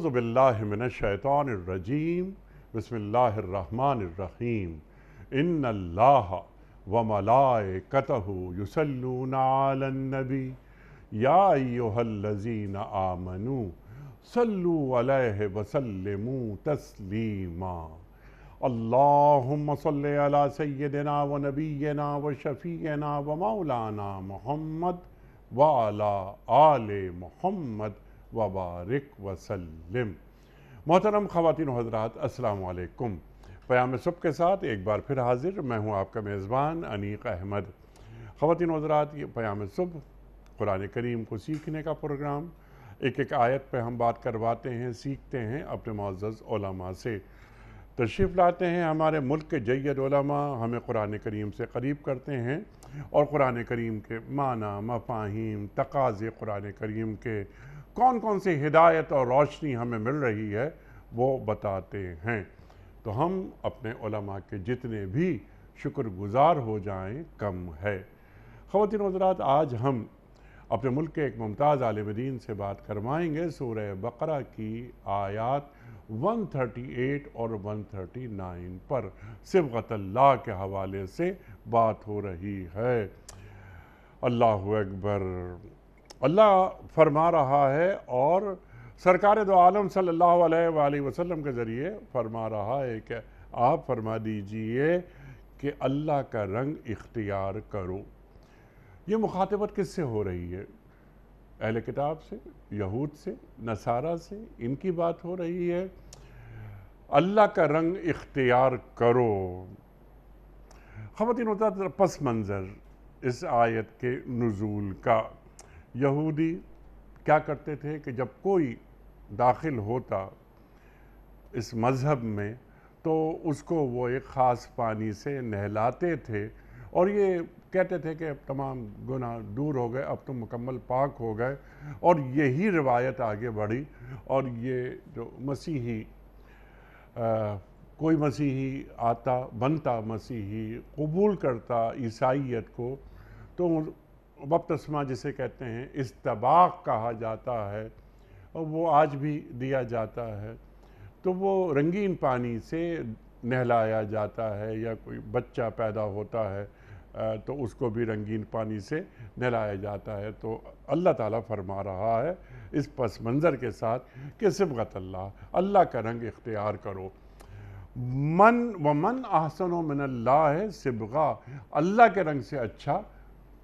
आउज़बिल्लिमिनशैतरजीम बसमीम इन अल्लाह व मलाए कतहु युसल्लूनबी याजीन आमनु सल्लु अलैहि वसल्लमु तस्लीमा अल्लाहुम्म सल्लि अला सय्यदिना व नबीना व शफ़ीना व मौलाना मोहम्मद व अला आले मोहम्मद वबारक वसलम मोहतरम ख़वान हजरात असलकुम प्याम सब के साथ एक बार फिर हाजिर मैं हूँ आपका मेज़बान अनीक अहमद ख़वान हजरात ये प्याम सब कुरान करीम को सीखने का प्रोग्राम एक एक आयत पर हम बात करवाते हैं सीखते हैं अपने मोज़ से तशरीफ़ लाते हैं हमारे मुल्क के जैद हमें कुरान करीम से करीब करते हैं और कुरान करीम के माना मफाहिम तकाज़े कुरान करीम के कौन कौन सी हिदायत और रोशनी हमें मिल रही है वो बताते हैं तो हम अपने के जितने भी शुक्रगुजार हो जाएं कम है ख़वान हजरात आज हम अपने मुल्क के एक मुमताज़ आलम दीन से बात करवाएंगे सूर्य बकरा की आयात 138 और 139 पर सिबतल्ला के हवाले से बात हो रही है अल्लाह अकबर अल्लाह फरमा रहा है और सरकार दो आलम सल्लल्लाहु अलैहि वसल्लम के ज़रिए फरमा रहा है कि आप फरमा दीजिए कि अल्लाह का रंग इख्तियार करो ये मुखातबत किससे हो रही है अहल किताब से यहूद से नसारा से इनकी बात हो रही है अल्लाह का रंग इख्तियार करो ख़वान होता पस मंज़र इस आयत के नज़ूल का यहूदी क्या करते थे कि जब कोई दाखिल होता इस मज़हब में तो उसको वो एक ख़ास पानी से नहलाते थे और ये कहते थे कि अब तमाम गुनाह दूर हो गए अब तो मुकम्मल पाक हो गए और यही रिवायत आगे बढ़ी और ये जो मसीही आ, कोई मसीही आता बनता मसीही कबूल करता ईसाइयत को तो वबतस्मा जिसे कहते हैं इस्तबाक कहा जाता है और वो आज भी दिया जाता है तो वो रंगीन पानी से नहलाया जाता है या कोई बच्चा पैदा होता है तो उसको भी रंगीन पानी से नहलाया जाता है तो अल्लाह ताला फरमा रहा है इस पस मंज़र के साथ कि सिबगत अल्लाह अल्लाह का रंग इख्तियार करो मन व मन आहसन व मन अल्लाह है सिबगा अल्लाह के रंग से अच्छा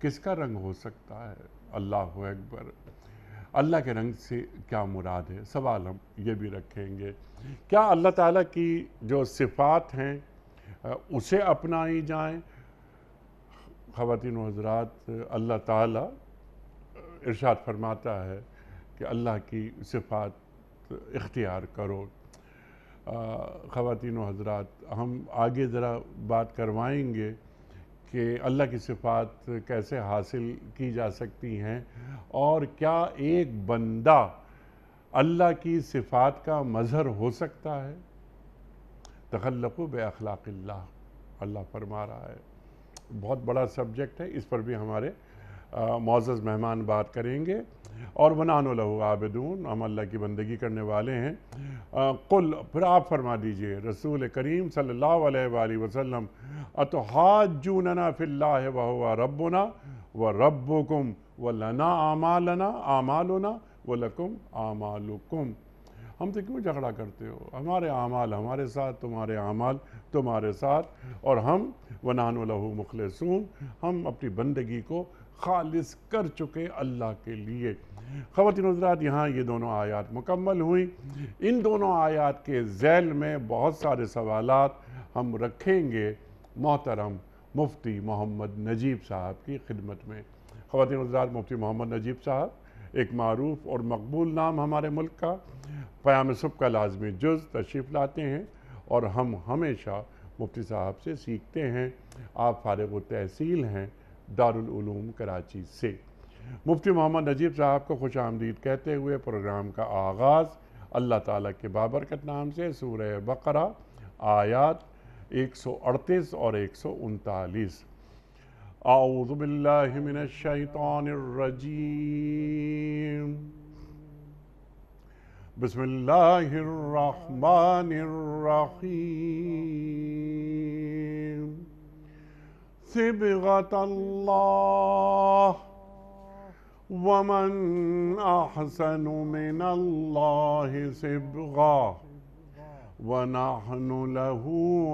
किसका रंग हो सकता है अल्लाह अकबर अल्लाह के रंग से क्या मुराद है सवाल हम ये भी रखेंगे क्या अल्लाह ताला की जो सिफ़ात हैं उसे अपनाई जाएं खातिन हजरात अल्लाह ताला इरशाद फरमाता है कि अल्लाह की सिफ़ात इख्तियार करो खातिन हजरात हम आगे ज़रा बात करवाएंगे कि अल्लाह की सिफात कैसे हासिल की जा सकती हैं और क्या एक बंदा अल्लाह की सिफात का मज़हर हो सकता है बे बखलाक़ल्ला अल्लाह फरमा रहा है बहुत बड़ा सब्जेक्ट है इस पर भी हमारे मोज़ मेहमान बात करेंगे और वनानोलहू आबदून हम अल्लाह की बंदगी करने वाले हैं कुल फिर आप फरमा दीजिए रसूल करीम सल्ला अलैहि वसल्लम अतो हाजूनना फ़िल्ला वह रबना व रबुकुम व लना आमालना आमालना व लकुम हम हमसे तो क्यों झगड़ा करते हो हमारे आमाल हमारे साथ तुम्हारे आमाल तुम्हारे साथ और हम वनान लहू मुखलसून हम अपनी बंदगी को खालिस कर चुके अल्लाह के लिए ख़वान हजरात यहाँ ये दोनों आयात मुकम्मल हुई इन दोनों आयात के जैल में बहुत सारे सवाल हम रखेंगे मोहतरम मुफ्ती मोहम्मद नजीब साहब की खिदमत में खातन हजरात मुफ्ती मोहम्मद नजीब साहब एक मरूफ और मकबूल नाम हमारे मुल्क का प्याम सुब का लाजमी जुज़ तशरीफ़ लाते हैं और हम हमेशा मुफ्ती साहब से सीखते हैं आप फारग तहसील हैं दारुलूम कराची से मुफ्ती मोहम्मद नजीब साहब को खुश आमदीद कहते हुए प्रोग्राम का आगाज़ अल्लाह ताला के बाबरकत नाम से सूरह बकरा आयात 138 और एक सौ उनतालीस आउज़बिल्लिमिनशैतानरजीम बसमिल्लाहिर्रहमानिर्रहीम صبغة الله ومن أحسن من الله صبغة ونحن له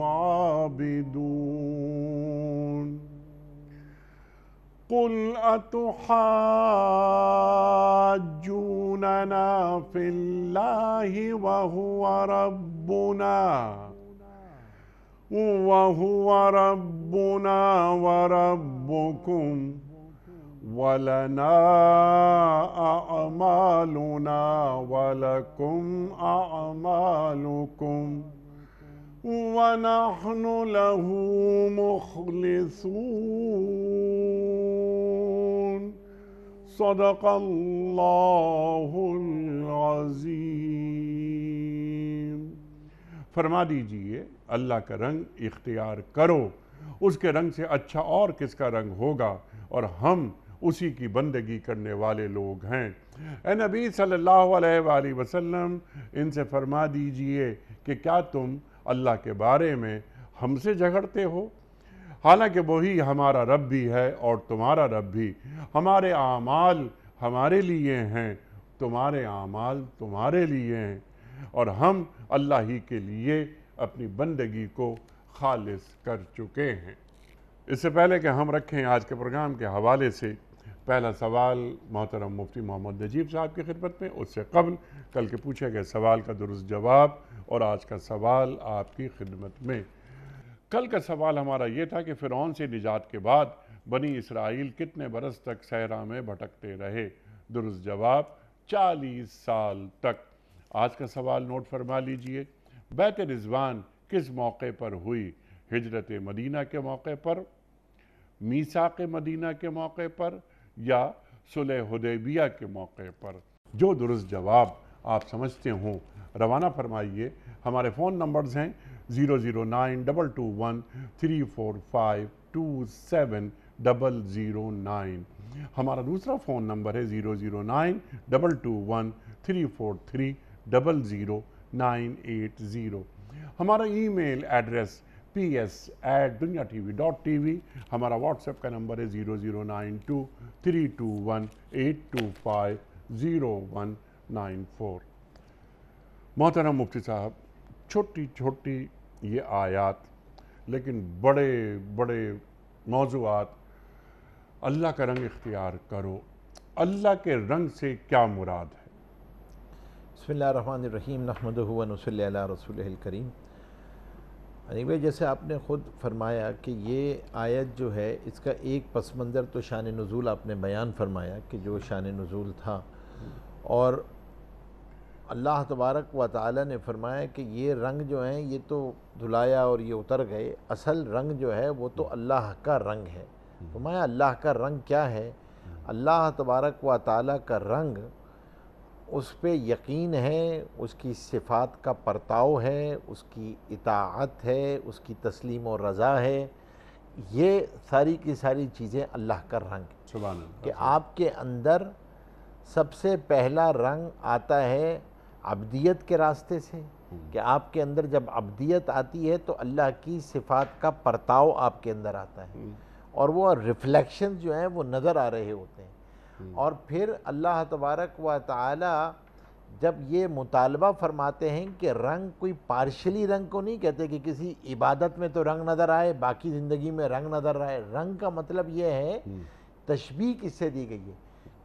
عابدون قل أتحاجوننا في الله وهو ربنا وهو ربنا وربكم ولنا أعمالنا ولكم أعمالكم ونحن له مخلصون صدق الله العظيم फरमा दीजिए अल्लाह का रंग इख्तियार करो उसके रंग से अच्छा और किसका रंग होगा और हम उसी की बंदगी करने वाले लोग हैं ए नबी सल्लल्लाहु अलैहि वसल्लम इनसे फरमा दीजिए कि क्या तुम अल्लाह के बारे में हमसे झगड़ते हो हालांकि वही हमारा रब भी है और तुम्हारा रब भी हमारे आमाल हमारे लिए हैं तुम्हारे आमाल तुम्हारे लिए हैं और हम अल्लाह ही के लिए अपनी बंदगी को खालिस कर चुके हैं इससे पहले कि हम रखें आज के प्रोग्राम के हवाले से पहला सवाल मोहतरम मुफ्ती मोहम्मद नजीब साहब की खिदमत में उससे कबल कल के पूछे गए सवाल का दुरुस्त जवाब और आज का सवाल आपकी खिदमत में कल का सवाल हमारा ये था कि फ़िरौन से निजात के बाद बनी इसराइल कितने बरस तक सहरा में भटकते रहे दुरुस्त जवाब चालीस साल तक आज का सवाल नोट फरमा लीजिए बैत रिजवान किस मौके पर हुई हिजरत मदीना के मौके पर मीसा के मदीना के मौके पर या सुलह हदैबिया के मौके पर जो दुरुस्त जवाब आप समझते हों रवाना फरमाइए हमारे फ़ोन नंबर्स हैं zero zero nine double two one three four five two seven double zero nine हमारा दूसरा फ़ोन नंबर है zero zero nine double two one three four three double zero nine eight zero हमारा email address P S at Duniya T V dot T V हमारा WhatsApp का number है zero zero nine two three two one eight two five zero one nine four मोहतरम मुफ्ती साहब छोटी छोटी ये आयात लेकिन बड़े बड़े मौजूद अल्लाह का रंग इख्तियार करो अल्लाह के रंग से क्या मुराद है बसमीम नहमदल रसूल करीम अनिवे जैसे आपने ख़ुद फरमाया कि ये आयत जो है इसका एक पस मंज़र तो शान नजूल आपने बयान फरमाया कि जो शान नज़ुल था और अल्लाह तबारक व ताली ने फरमाया कि ये रंग जो हैं ये तो धुलाया और ये उतर गए असल रंग जो है वो तो अल्लाह का रंग है फरमाया अल्लाह का रंग क्या है अल्लाह तबारक व ताली का रंग उस पर यकीन है उसकी सिफात का परताव है उसकी इताअत है उसकी तस्लीम और रज़ा है ये सारी की सारी चीज़ें अल्लाह का रंग कि आपके अंदर सबसे पहला रंग आता है अबदियत के रास्ते से हम्म। कि आपके अंदर जब अबदियत आती है तो अल्लाह की सिफात का परताव आपके अंदर आता है हम्म। और वो रिफ्लेक्शन जो हैं वो नज़र आ रहे होते हैं हम्म। और फिर अल्लाह तबारक व ताली जब ये मुतालबा फरमाते हैं कि रंग कोई पार्शली रंग को नहीं कहते कि किसी इबादत में तो रंग नज़र आए बाकी ज़िंदगी में रंग नज़र आए रंग का मतलब ये है हम्म। तशबी किससे दी गई है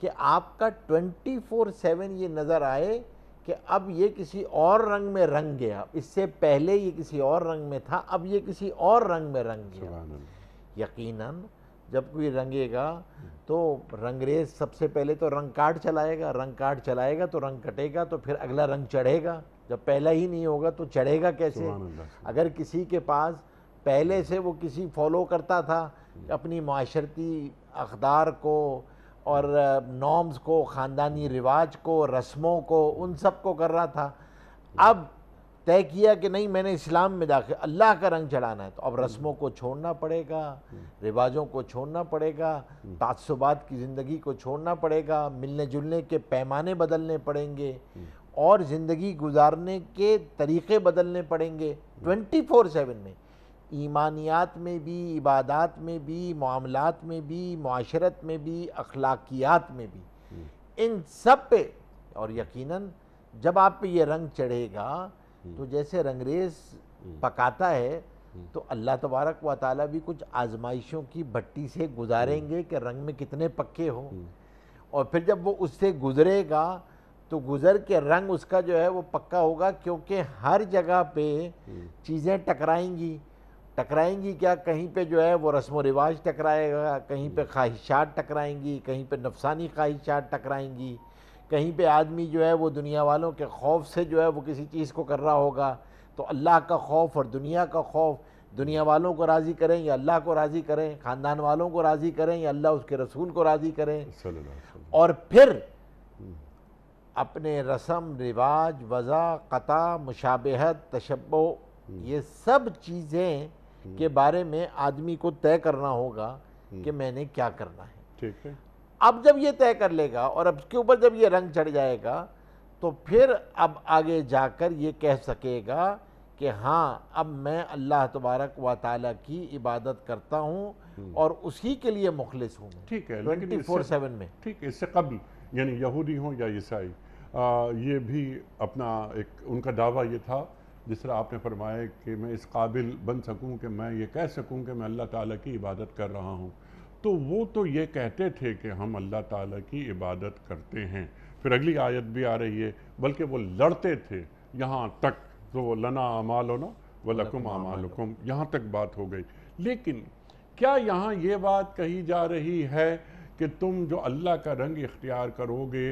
कि आपका ट्वेंटी फोर सेवन ये नज़र आए कि अब ये किसी और रंग में रंग गया इससे पहले ये किसी और रंग में था अब ये किसी और रंग में रंग गया यकीनन जब कोई रंगेगा तो रंगरेज सबसे पहले तो रंग कार्ड चलाएगा रंग कार्ड चलाएगा तो रंग कटेगा तो फिर अगला रंग चढ़ेगा जब पहला ही नहीं होगा तो चढ़ेगा कैसे अगर किसी के पास पहले से वो किसी फॉलो करता था हम्म। अपनी माशरती अखदार को और नॉर्म्स को ख़ानदानी रिवाज को रस्मों को उन सब को कर रहा था हम्म। अब तय किया कि नहीं मैंने इस्लाम में दाखिल अल्लाह का रंग चढ़ाना है तो अब रस्मों को छोड़ना पड़ेगा रिवाजों को छोड़ना पड़ेगा तसुबात की ज़िंदगी को छोड़ना पड़ेगा मिलने जुलने के पैमाने बदलने पड़ेंगे और ज़िंदगी गुजारने के तरीक़े बदलने पड़ेंगे ट्वेंटी फोर सेवन में ईमानियात में भी इबादत में भी मामलात में भी माशरत में भी अखलाकियात में भी इन सब पे और यकीनन जब आप पे ये रंग चढ़ेगा तो जैसे रंगरेज पकाता है तो अल्लाह तबारक व ताली भी कुछ आजमाइशों की भट्टी से गुजारेंगे कि रंग में कितने पक्के हों और फिर जब वो उससे गुजरेगा तो गुज़र के रंग उसका जो है वो पक्का होगा क्योंकि हर जगह पे चीज़ें टकराएंगी टकराएंगी क्या कहीं पे जो है वो रस्म व रिवाज टकराएगा कहीं पे ख्वाहिशात टकराएंगी कहीं पे नफसानी ख्वाहिशात टकराएंगी कहीं पे आदमी जो है वो दुनिया वालों के खौफ से जो है वो किसी चीज़ को कर रहा होगा तो अल्लाह का खौफ और दुनिया का खौफ दुनिया वालों को राज़ी करें या अल्लाह को राज़ी करें ख़ानदान वालों को राज़ी करें या अल्लाह उसके रसूल को राज़ी करें और फिर हम्म। अपने रस्म रिवाज वज़ा क़ता मुशाबहत तशबो हम्म। ये सब चीज़ें हम्म। के बारे में आदमी को तय करना होगा कि मैंने क्या करना है ठीक है अब जब ये तय कर लेगा और अब उसके ऊपर जब ये रंग चढ़ जाएगा तो फिर अब आगे जाकर ये कह सकेगा कि हाँ अब मैं अल्लाह तबारक व ताली की इबादत करता हूँ हम्म। और उसी के लिए मुखलिस हूँ ठीक है ट्वेंटी फोर सेवन में ठीक है इससे कबल यानी यहूदी हो या ईसाई ये भी अपना एक उनका दावा ये था जिस तरह आपने फरमाया कि मैं इस काबिल बन सकूँ कि मैं ये कह सकूँ कि मैं अल्लाह ताला की इबादत कर रहा हूँ तो वो तो ये कहते थे कि हम अल्लाह ताला की इबादत करते हैं फिर अगली आयत भी आ रही है बल्कि वो लड़ते थे यहाँ तक तो वो लना अमालो ना वलकुम अमालकुम यहाँ तक बात हो गई लेकिन क्या यहाँ ये बात कही जा रही है कि तुम जो अल्लाह का रंग इख्तियार करोगे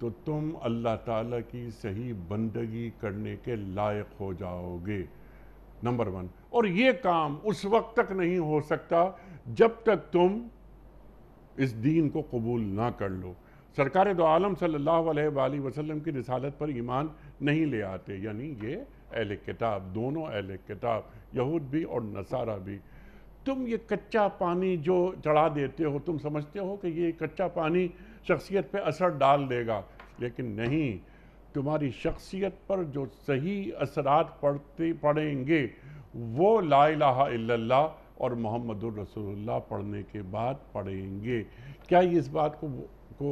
तो तुम अल्लाह ताला की सही बंदगी करने के लायक हो जाओगे नंबर वन और ये काम उस वक्त तक नहीं हो सकता जब तक तुम इस दीन को कबूल ना कर लो सरकार दो तो आलम सल्लल्लाहु अलैहि वसल्लम की रिसालत पर ईमान नहीं ले आते यानी ये अहल किताब दोनों अहल किताब यहूद भी और नसारा भी तुम ये कच्चा पानी जो चढ़ा देते हो तुम समझते हो कि ये कच्चा पानी शख्सियत पे असर डाल देगा लेकिन नहीं तुम्हारी शख्सियत पर जो सही असरात पड़ते पड़ेंगे वो ला इलाहा इल्लल्लाह और मोहम्मद रसोल्ला पढ़ने के बाद पढ़ेंगे क्या इस बात को को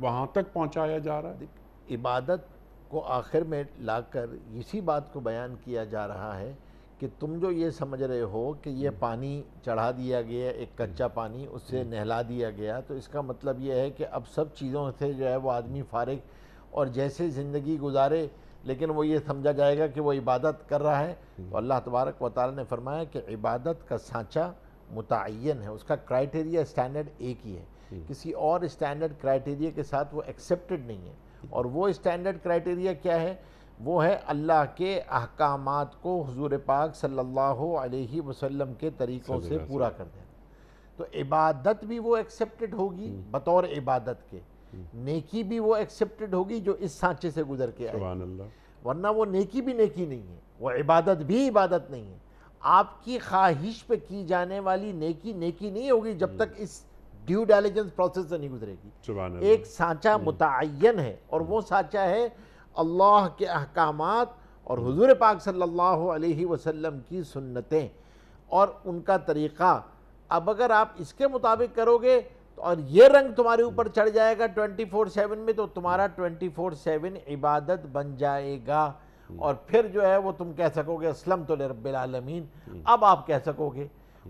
वहाँ तक पहुँचाया जा रहा है इबादत को आखिर में लाकर इसी बात को बयान किया जा रहा है कि तुम जो ये समझ रहे हो कि ये हम्म। पानी चढ़ा दिया गया एक कच्चा हम्म। पानी उससे हम्म। नहला दिया गया तो इसका मतलब ये है कि अब सब चीज़ों से जो है वो आदमी फारग और जैसे ज़िंदगी गुजारे लेकिन वो ये समझा जाएगा कि वो इबादत कर रहा है तो अल्लाह तबारक व ताल ने फरमाया कि इबादत का सांचा मुतन है उसका क्राइटेरिया स्टैंडर्ड एक ही है हम्म। किसी और स्टैंडर्ड क्राइटेरिया के साथ वो एक्सेप्टेड नहीं है हम्म। और वो स्टैंडर्ड क्राइटेरिया क्या है वो है अल्लाह के अहकाम को हजूर पाक सल्लल्लाहु अलैहि वसल्लम के तरीक़ों से पूरा कर देना तो इबादत भी वो एक्सेप्टेड होगी हम्म। बतौर इबादत के हम्म। नेकी भी वो एक्सेप्टेड होगी जो इस सांचे से गुजर के आए वरना वो नेकी भी नेकी नहीं है वो इबादत भी इबादत नहीं है आपकी ख्वाहिश पे की जाने वाली नेकी नेकी नहीं होगी जब हम्म। तक इस ड्यू डेलीजेंस प्रोसेस से नहीं गुजरेगी एक सांचा हम्म। मुतन है और वो सांचा है अल्लाह के अहकाम और हजूर पाक सल्ला वसलम की सुन्नतें और उनका तरीक़ा अब अगर आप इसके मुताबिक करोगे और ये रंग तुम्हारे ऊपर चढ़ जाएगा ट्वेंटी फोर सेवन में तो तुम्हारा ट्वेंटी फोर सेवन इबादत बन जाएगा और फिर जो है वो तुम कह सकोगे असलम तो रबालमीन अब आप कह सकोगे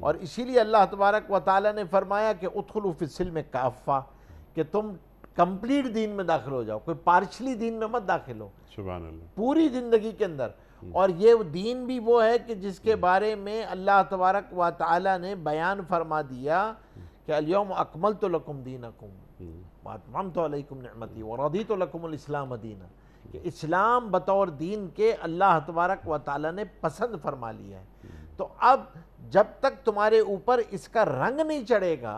और इसीलिए अल्लाह तबारक व ताली ने फरमाया कि उतखलूफिसल में काफ़ा कि तुम कंप्लीट दीन में दाखिल हो जाओ कोई पार्शली दीन में मत दाखिल हो पूरी ज़िंदगी के अंदर और ये दीन भी वो है कि जिसके बारे में अल्लाह तबारक व ताली ने बयान फरमा दिया कि अकमल तो लकुम दीन अकुम मातमाम तो अलकुम नमती वरदी तो लकुमस्लाम दीना कि इस्लाम बतौर दीन के अल्लाह तबारक व ताली ने पसंद फरमा लिया है तो अब जब तक तुम्हारे ऊपर इसका रंग नहीं चढ़ेगा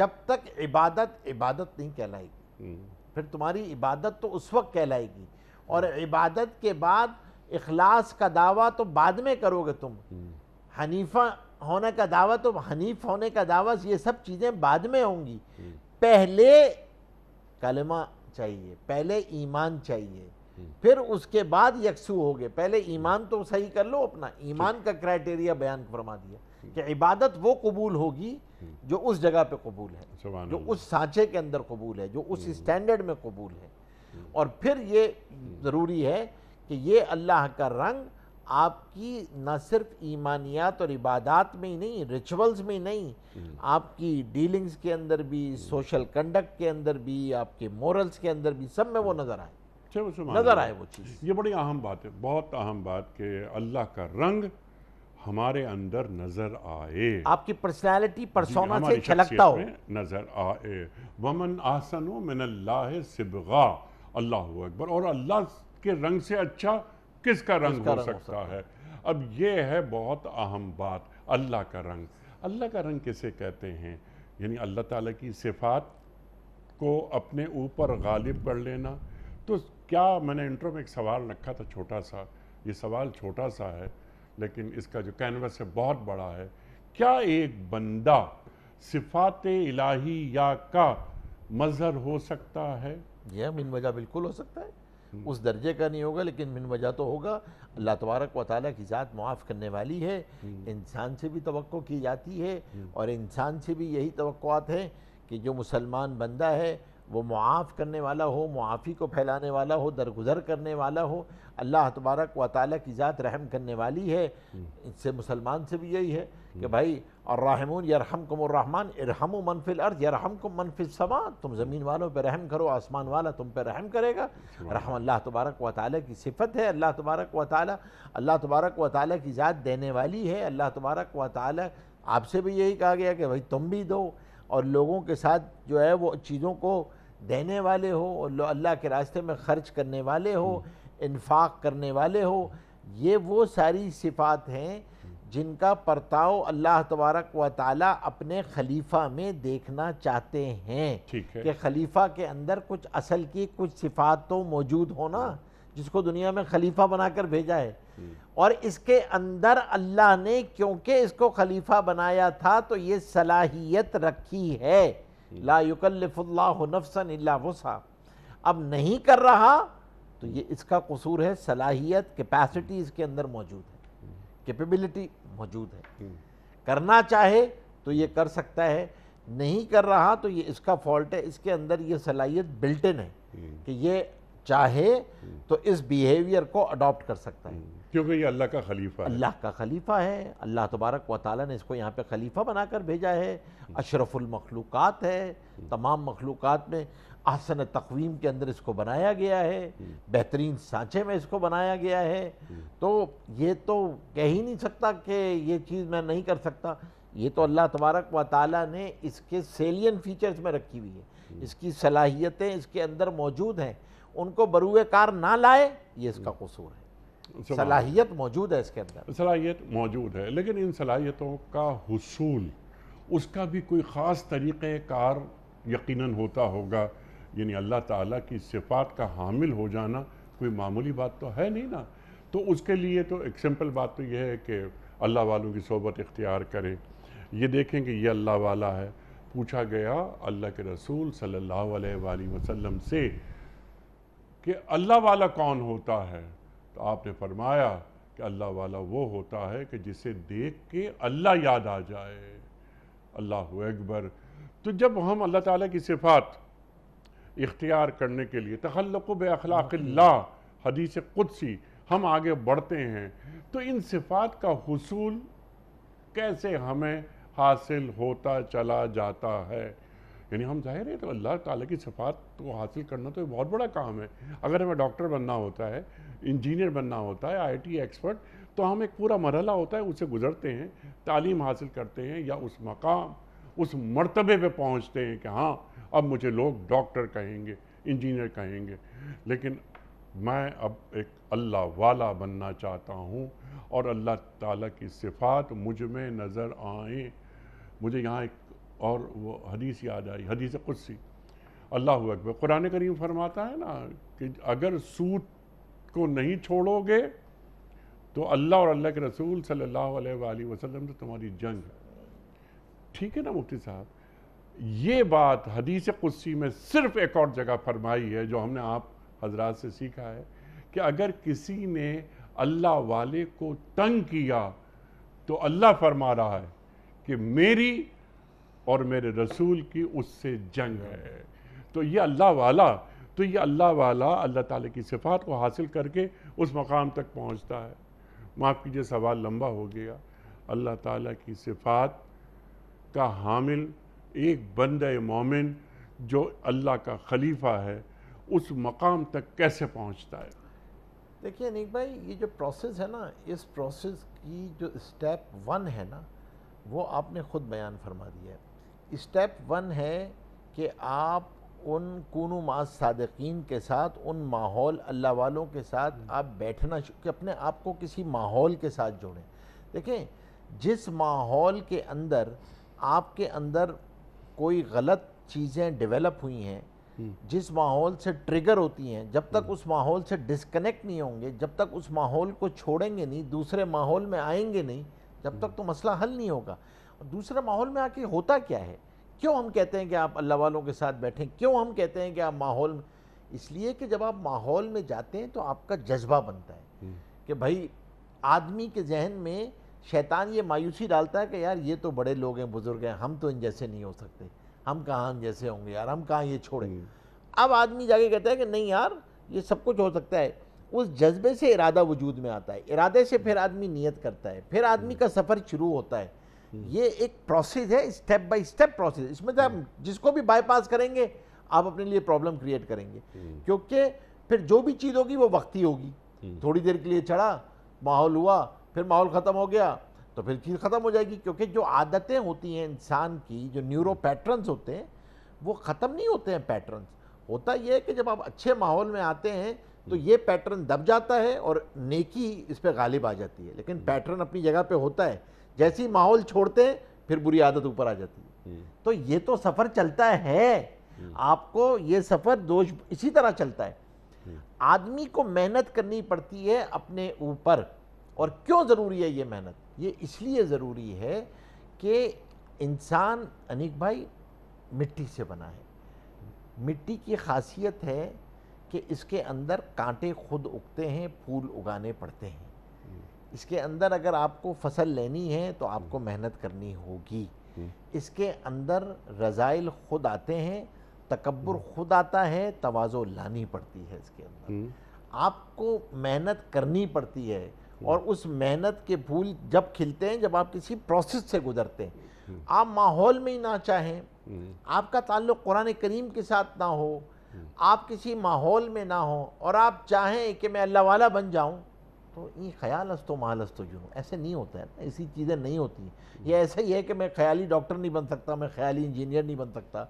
जब तक इबादत इबादत नहीं कहलाएगी फिर तुम्हारी इबादत तो उस वक्त कहलाएगी और इबादत के बाद इखलास का दावा तो बाद में करोगे तुम हनीफा होने का दावा तो हनीफ होने का दावा ये सब चीज़ें बाद में होंगी हम्म। पहले कलमा चाहिए पहले ईमान चाहिए हम्म। फिर उसके बाद यकसू हो गए पहले हम्म। ईमान तो सही कर लो अपना ईमान का क्राइटेरिया बयान फरमा दिया कि इबादत वो कबूल होगी जो उस जगह पे कबूल है जो उस सांचे के अंदर कबूल है जो उस स्टैंडर्ड में कबूल है और फिर ये ज़रूरी है कि ये अल्लाह का रंग आपकी न सिर्फ ईमानियात और इबादत में ही नहीं रिचुअल्स में ही नहीं हम्म। आपकी डीलिंग्स के अंदर भी सोशल हम्म। कंडक्ट के अंदर भी आपके मोरल्स के अंदर भी सब में वो नज़र आए नज़र आए वो चीज़ ये बड़ी अहम बात है बहुत अहम बात कि अल्लाह का रंग हमारे अंदर नज़र आए आपकी पर्सनैलिटी परसोना से छलकता हो नज़र आए वमन आसनो मिनल्ला सिबगा अल्लाह अकबर और अल्लाह के रंग से अच्छा किसका रंग किसका हो रंग सकता है अब ये है बहुत अहम बात अल्लाह का रंग अल्लाह का रंग किसे कहते हैं यानी अल्लाह ताला की सिफात को अपने ऊपर गालिब कर लेना तो क्या मैंने इंट्रो में एक सवाल रखा था छोटा सा ये सवाल छोटा सा है लेकिन इसका जो कैनवस है बहुत बड़ा है क्या एक बंदा सिफात इलाही या का मज़हर हो सकता है यह मिन वजह बिल्कुल हो सकता है हम्म। उस दर्जे का नहीं होगा लेकिन मिन वजह तो होगा अल्लाह तबारक व ताली की ज़ात मुआफ़ करने वाली है हम्म। इंसान से भी तो की जाती है हम्म। और इंसान से भी यही तो है कि जो मुसलमान बंदा है वो मुआफ़ करने वाला हो मुआफ़ी को फैलाने वाला हो दरगुजर करने वाला हो अल्लाह तबारक व ताली की ज़ात रहम करने वाली है इससे मुसलमान से भी यही है कि भाई अर्राहमून यरहमकुमरहमान इरहम मनफिल अर्ज यरहमकुम मनफिल समा तुम ज़मीन वालों पर रहम करो आसमान वाला तुम पर रहम करेगा रहम अल्लाह तबारक व ताली की सिफत है अल्लाह तबारक व ताली अल्लाह तबारक व ताली की ज़ात देने वाली है अल्लाह तबारक व ताली आपसे भी यही कहा गया कि भाई तुम भी दो और लोगों के साथ जो है वो चीज़ों को देने वाले हो और अल्लाह के रास्ते में ख़र्च करने वाले हो हम्म। इन्फाक करने वाले हो ये वो सारी सिफात हैं जिनका परताव अल्लाह तबारक व ताला अपने खलीफा में देखना चाहते हैं कि खलीफा के अंदर कुछ असल की कुछ सिफात तो मौजूद हो ना जिसको दुनिया में खलीफा बनाकर भेजा है हम्म। और इसके अंदर अल्लाह ने क्योंकि इसको खलीफा बनाया था तो ये सलाहियत रखी है हम्म। ला नफसन वसा अब नहीं कर रहा तो ये इसका कसूर है सलाहियत कैपेसिटी इसके अंदर मौजूद है हम्म। कैपेबिलिटी मौजूद है हम्म। करना चाहे तो ये कर सकता है नहीं कर रहा तो ये इसका फॉल्ट है इसके अंदर ये सलाहियत बिल्टिन है हम्म। कि ये चाहे हम्म। तो इस बिहेवियर को अडॉप्ट कर सकता है क्योंकि ये अल्लाह का खलीफा अल्लाह का खलीफा है अल्लाह तबारक व ने इसको यहाँ पे खलीफा बनाकर भेजा है अशरफुल मखलूक़ात है तमाम मखलूक़ात में आसन तकवीम के अंदर इसको बनाया गया है बेहतरीन सांचे में इसको बनाया गया है तो ये तो कह ही नहीं सकता कि ये चीज़ मैं नहीं कर सकता ये तो अल्लाह तबारक व ताली ने इसके सेलियन फीचर्स में रखी हुई है इसकी सलाहियतें इसके अंदर मौजूद हैं उनको बरूए कार ना लाए ये इसका कसूर है सलाहियत मौजूद है इसके अंदर सलाहियत मौजूद है लेकिन इन सलाहियतों का हसूल उसका भी कोई ख़ास तरीक़ार यकीनन होता होगा यानी अल्लाह ताला की सिफात का हामिल हो जाना कोई मामूली बात तो है नहीं ना तो उसके लिए तो एक सिंपल बात तो यह है कि अल्लाह वालों की सोबत इख्तियार करें ये देखें कि ये अल्लाह वाला है पूछा गया अल्लाह के रसूल सल्लल्लाहु अलैहि वसल्लम से कि अल्लाह वाला कौन होता है तो आपने फरमाया कि अल्लाह वाला वो होता है कि जिसे देख के अल्लाह याद आ जाए अल्लाह अकबर तो जब हम अल्लाह ताला की सिफात इख्तियार करने के लिए तखलक बखलाक़ल्ला हदीस कुदसी हम आगे बढ़ते हैं तो इन सिफात का हसूल कैसे हमें हासिल होता चला जाता है यानी हम जाहिर है तो अल्लाह ताला की सिफात को हासिल करना तो बहुत बड़ा काम है अगर हमें डॉक्टर बनना होता है इंजीनियर बनना होता है आईटी एक्सपर्ट तो हम एक पूरा मरहला होता है उसे गुज़रते हैं तालीम हासिल करते हैं या उस मकाम उस मरतबे पे पहुंचते हैं कि हाँ अब मुझे लोग डॉक्टर कहेंगे इंजीनियर कहेंगे लेकिन मैं अब एक अल्लाह वाला बनना चाहता हूँ और अल्लाह ताला की सिफात मुझ में नज़र आए मुझे यहाँ एक और वो हदीस याद आई हदीस कुदसी अल्लाह अकबर कुरान करीम फरमाता है ना कि अगर सूत को नहीं छोड़ोगे तो अल्लाह और अल्लाह के रसूल सल्लल्लाहु अलैहि वसल्लम से तुम्हारी जंग है ठीक है ना मुफ्ती साहब ये बात हदीस कुस्सी में सिर्फ एक और जगह फरमाई है जो हमने आप हजरात से सीखा है कि अगर किसी ने अल्लाह वाले को तंग किया तो अल्लाह फरमा रहा है कि मेरी और मेरे रसूल की उससे जंग है तो ये अल्लाह वाला तो ये अल्लाह वाला अल्लाह ताला की सिफात को हासिल करके उस मकाम तक पहुंचता है माफ़ कीजिए सवाल लंबा हो गया अल्लाह ताला की सिफात का हामिल एक बंद मोमिन जो अल्लाह का खलीफा है उस मकाम तक कैसे पहुंचता है देखिए अनिक भाई ये जो प्रोसेस है ना इस प्रोसेस की जो स्टेप वन है ना वो आपने ख़ुद बयान फरमा दिया है स्टेप वन है कि आप उन कून माज सादकिन के साथ उन माहौल अल्लाह वालों के साथ हम्म। आप बैठना कि अपने आप को किसी माहौल के साथ जोड़ें देखें जिस माहौल के अंदर आपके अंदर कोई गलत चीज़ें डेवलप हुई हैं हम्म। जिस माहौल से ट्रिगर होती हैं जब तक हम्म। उस माहौल से डिस्कनेक्ट नहीं होंगे जब तक उस माहौल को छोड़ेंगे नहीं दूसरे माहौल में आएंगे नहीं जब तक हम्म। तो मसला हल नहीं होगा दूसरे माहौल में आके होता क्या है क्यों हम कहते हैं कि आप अल्लाह वालों के साथ बैठें क्यों हम कहते हैं कि आप माहौल इसलिए कि जब आप माहौल में जाते हैं तो आपका जज्बा बनता है कि भाई आदमी के जहन में शैतान ये मायूसी डालता है कि यार ये तो बड़े लोग हैं बुज़ुर्ग हैं हम तो इन जैसे नहीं हो सकते हम कहाँ इन जैसे होंगे यार हम कहाँ ये छोड़ेंगे हम्म। अब आदमी जाके कहता है कि नहीं यार ये सब कुछ हो सकता है उस जज्बे से इरादा वजूद में आता है इरादे से फिर आदमी नियत करता है फिर आदमी का सफ़र शुरू होता है हम्म। ये एक प्रोसेस है स्टेप बाय स्टेप प्रोसेस इसमें आप हम्म। जिसको भी बाईपास करेंगे आप अपने लिए प्रॉब्लम क्रिएट करेंगे क्योंकि फिर जो भी चीज़ होगी वो वक्ती होगी थोड़ी देर के लिए चढ़ा माहौल हुआ फिर माहौल ख़त्म हो गया तो फिर चीज़ ख़त्म हो जाएगी क्योंकि जो आदतें होती हैं इंसान की जो न्यूरो पैटर्न्स होते हैं वो ख़त्म नहीं होते हैं पैटर्न्स होता यह है कि जब आप अच्छे माहौल में आते हैं तो ये पैटर्न दब जाता है और नेकी इस पर गालिब आ जाती है लेकिन पैटर्न अपनी जगह पर होता है जैसे ही माहौल छोड़ते हैं फिर बुरी आदत ऊपर आ जाती है हम्म। तो ये तो सफ़र चलता है हम्म। आपको ये सफ़र दोष इसी तरह चलता है हम्म। आदमी को मेहनत करनी पड़ती है अपने ऊपर और क्यों ज़रूरी है ये मेहनत ये इसलिए ज़रूरी है कि इंसान अनिक भाई मिट्टी से बना है मिट्टी की खासियत है कि इसके अंदर कांटे खुद उगते हैं फूल उगाने पड़ते हैं इसके अंदर अगर आपको फसल लेनी है तो आपको मेहनत करनी होगी इसके अंदर रज़ाइल खुद आते हैं तकबर खुद आता है तोज़ो लानी पड़ती है इसके अंदर हम्म। आपको मेहनत करनी पड़ती है और उस मेहनत के फूल जब खिलते हैं जब आप किसी प्रोसेस से गुजरते हैं हम्म। आप माहौल में ही ना चाहें हम्म। आपका ताल्लुक कुरान करीम के साथ ना हो हम्म। आप किसी माहौल में ना हो और आप चाहें कि मैं अल्लाह वाला बन जाऊं तो ये ख्याल हस्तो माल हस्तो जुनू ऐसे नहीं होता है ना ऐसी चीज़ें नहीं होती ये ऐसा ही है कि मैं ख्याली डॉक्टर नहीं बन सकता मैं ख्याली इंजीनियर नहीं बन सकता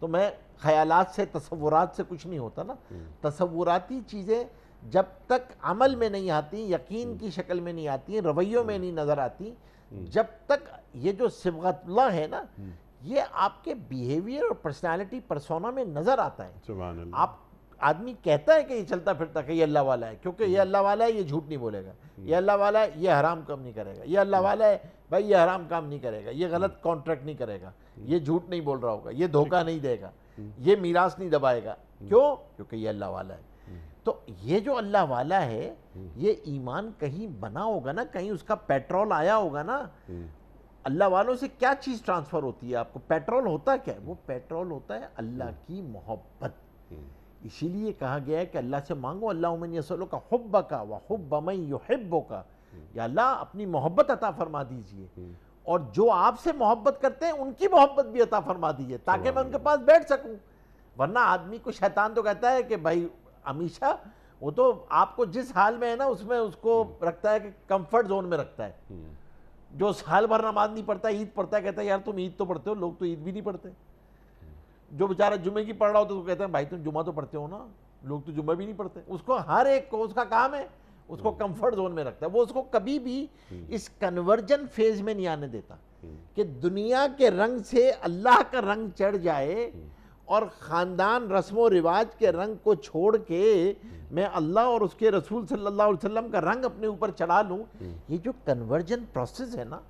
तो मैं ख्याल से तस्वुरात से कुछ नहीं होता ना तस्वुराती चीज़ें जब तक अमल में नहीं आती यकीन की शक्ल में नहीं आती रवैयों में नहीं नज़र आती हम्म। जब तक ये जो सिबगतला है ना हम्म। ये आपके बिहेवियर और पर्सनालिटी परसोना में नज़र आता है आप आदमी कहता है कि ये चलता फिरता है ये अल्लाह वाला है क्योंकि ये हम्म। अल्लाह वाला है ये झूठ नहीं बोलेगा ये अल्लाह वाला है ये हराम काम नहीं करेगा ये अल्लाह वाला है भाई ये हराम काम नहीं करेगा ये गलत कॉन्ट्रैक्ट नहीं करेगा ये झूठ नहीं बोल रहा होगा ये धोखा नहीं देगा ये मीरास नहीं दबाएगा क्यों क्योंकि ये अल्लाह वाला है तो ये जो अल्लाह वाला है हम्म। ये ईमान कहीं बना होगा ना कहीं उसका पेट्रोल आया होगा ना हम्म। अल्लाह वालों से क्या चीज़ ट्रांसफ़र होती है आपको पेट्रोल होता क्या है वो पेट्रोल होता है अल्लाह हम्म। की मोहब्बत इसीलिए कहा गया है कि अल्लाह से मांगो अल्लाह उमन यसलो का हब्ब का व हब्ब मई का या अल्लाह अपनी मोहब्बत अता फरमा दीजिए और जो आपसे मोहब्बत करते हैं उनकी मोहब्बत भी अता फरमा दीजिए ताकि मैं उनके पास बैठ सकूं वरना आदमी को शैतान तो कहता है कि भाई अमीशा वो तो आपको जिस हाल में है ना उसमें उसको हम्म। रखता है कि कंफर्ट जोन में रखता है हम्म। जो साल भर नमाज नहीं पढ़ता ईद पढ़ता है कहता है यार तुम ईद तो पढ़ते हो लोग तो ईद भी नहीं पढ़ते हम्म। जो बेचारा जुमे की पढ़ रहा होता तो कहते हैं भाई तुम जुमा तो पढ़ते हो ना लोग तो जुमा भी नहीं पढ़ते उसको हर एक को उसका काम है उसको कंफर्ट जोन में रखता है वो उसको कभी भी इस कन्वर्जन फेज में नहीं आने देता कि दुनिया के रंग से अल्लाह का रंग चढ़ जाए और ख़ानदान रस्म रिवाज के रंग को छोड़ के मैं अल्लाह और उसके रसूल सल्लल्लाहु अलैहि वसल्लम का रंग अपने ऊपर चढ़ा लूँ ये जो कन्वर्जन प्रोसेस है ना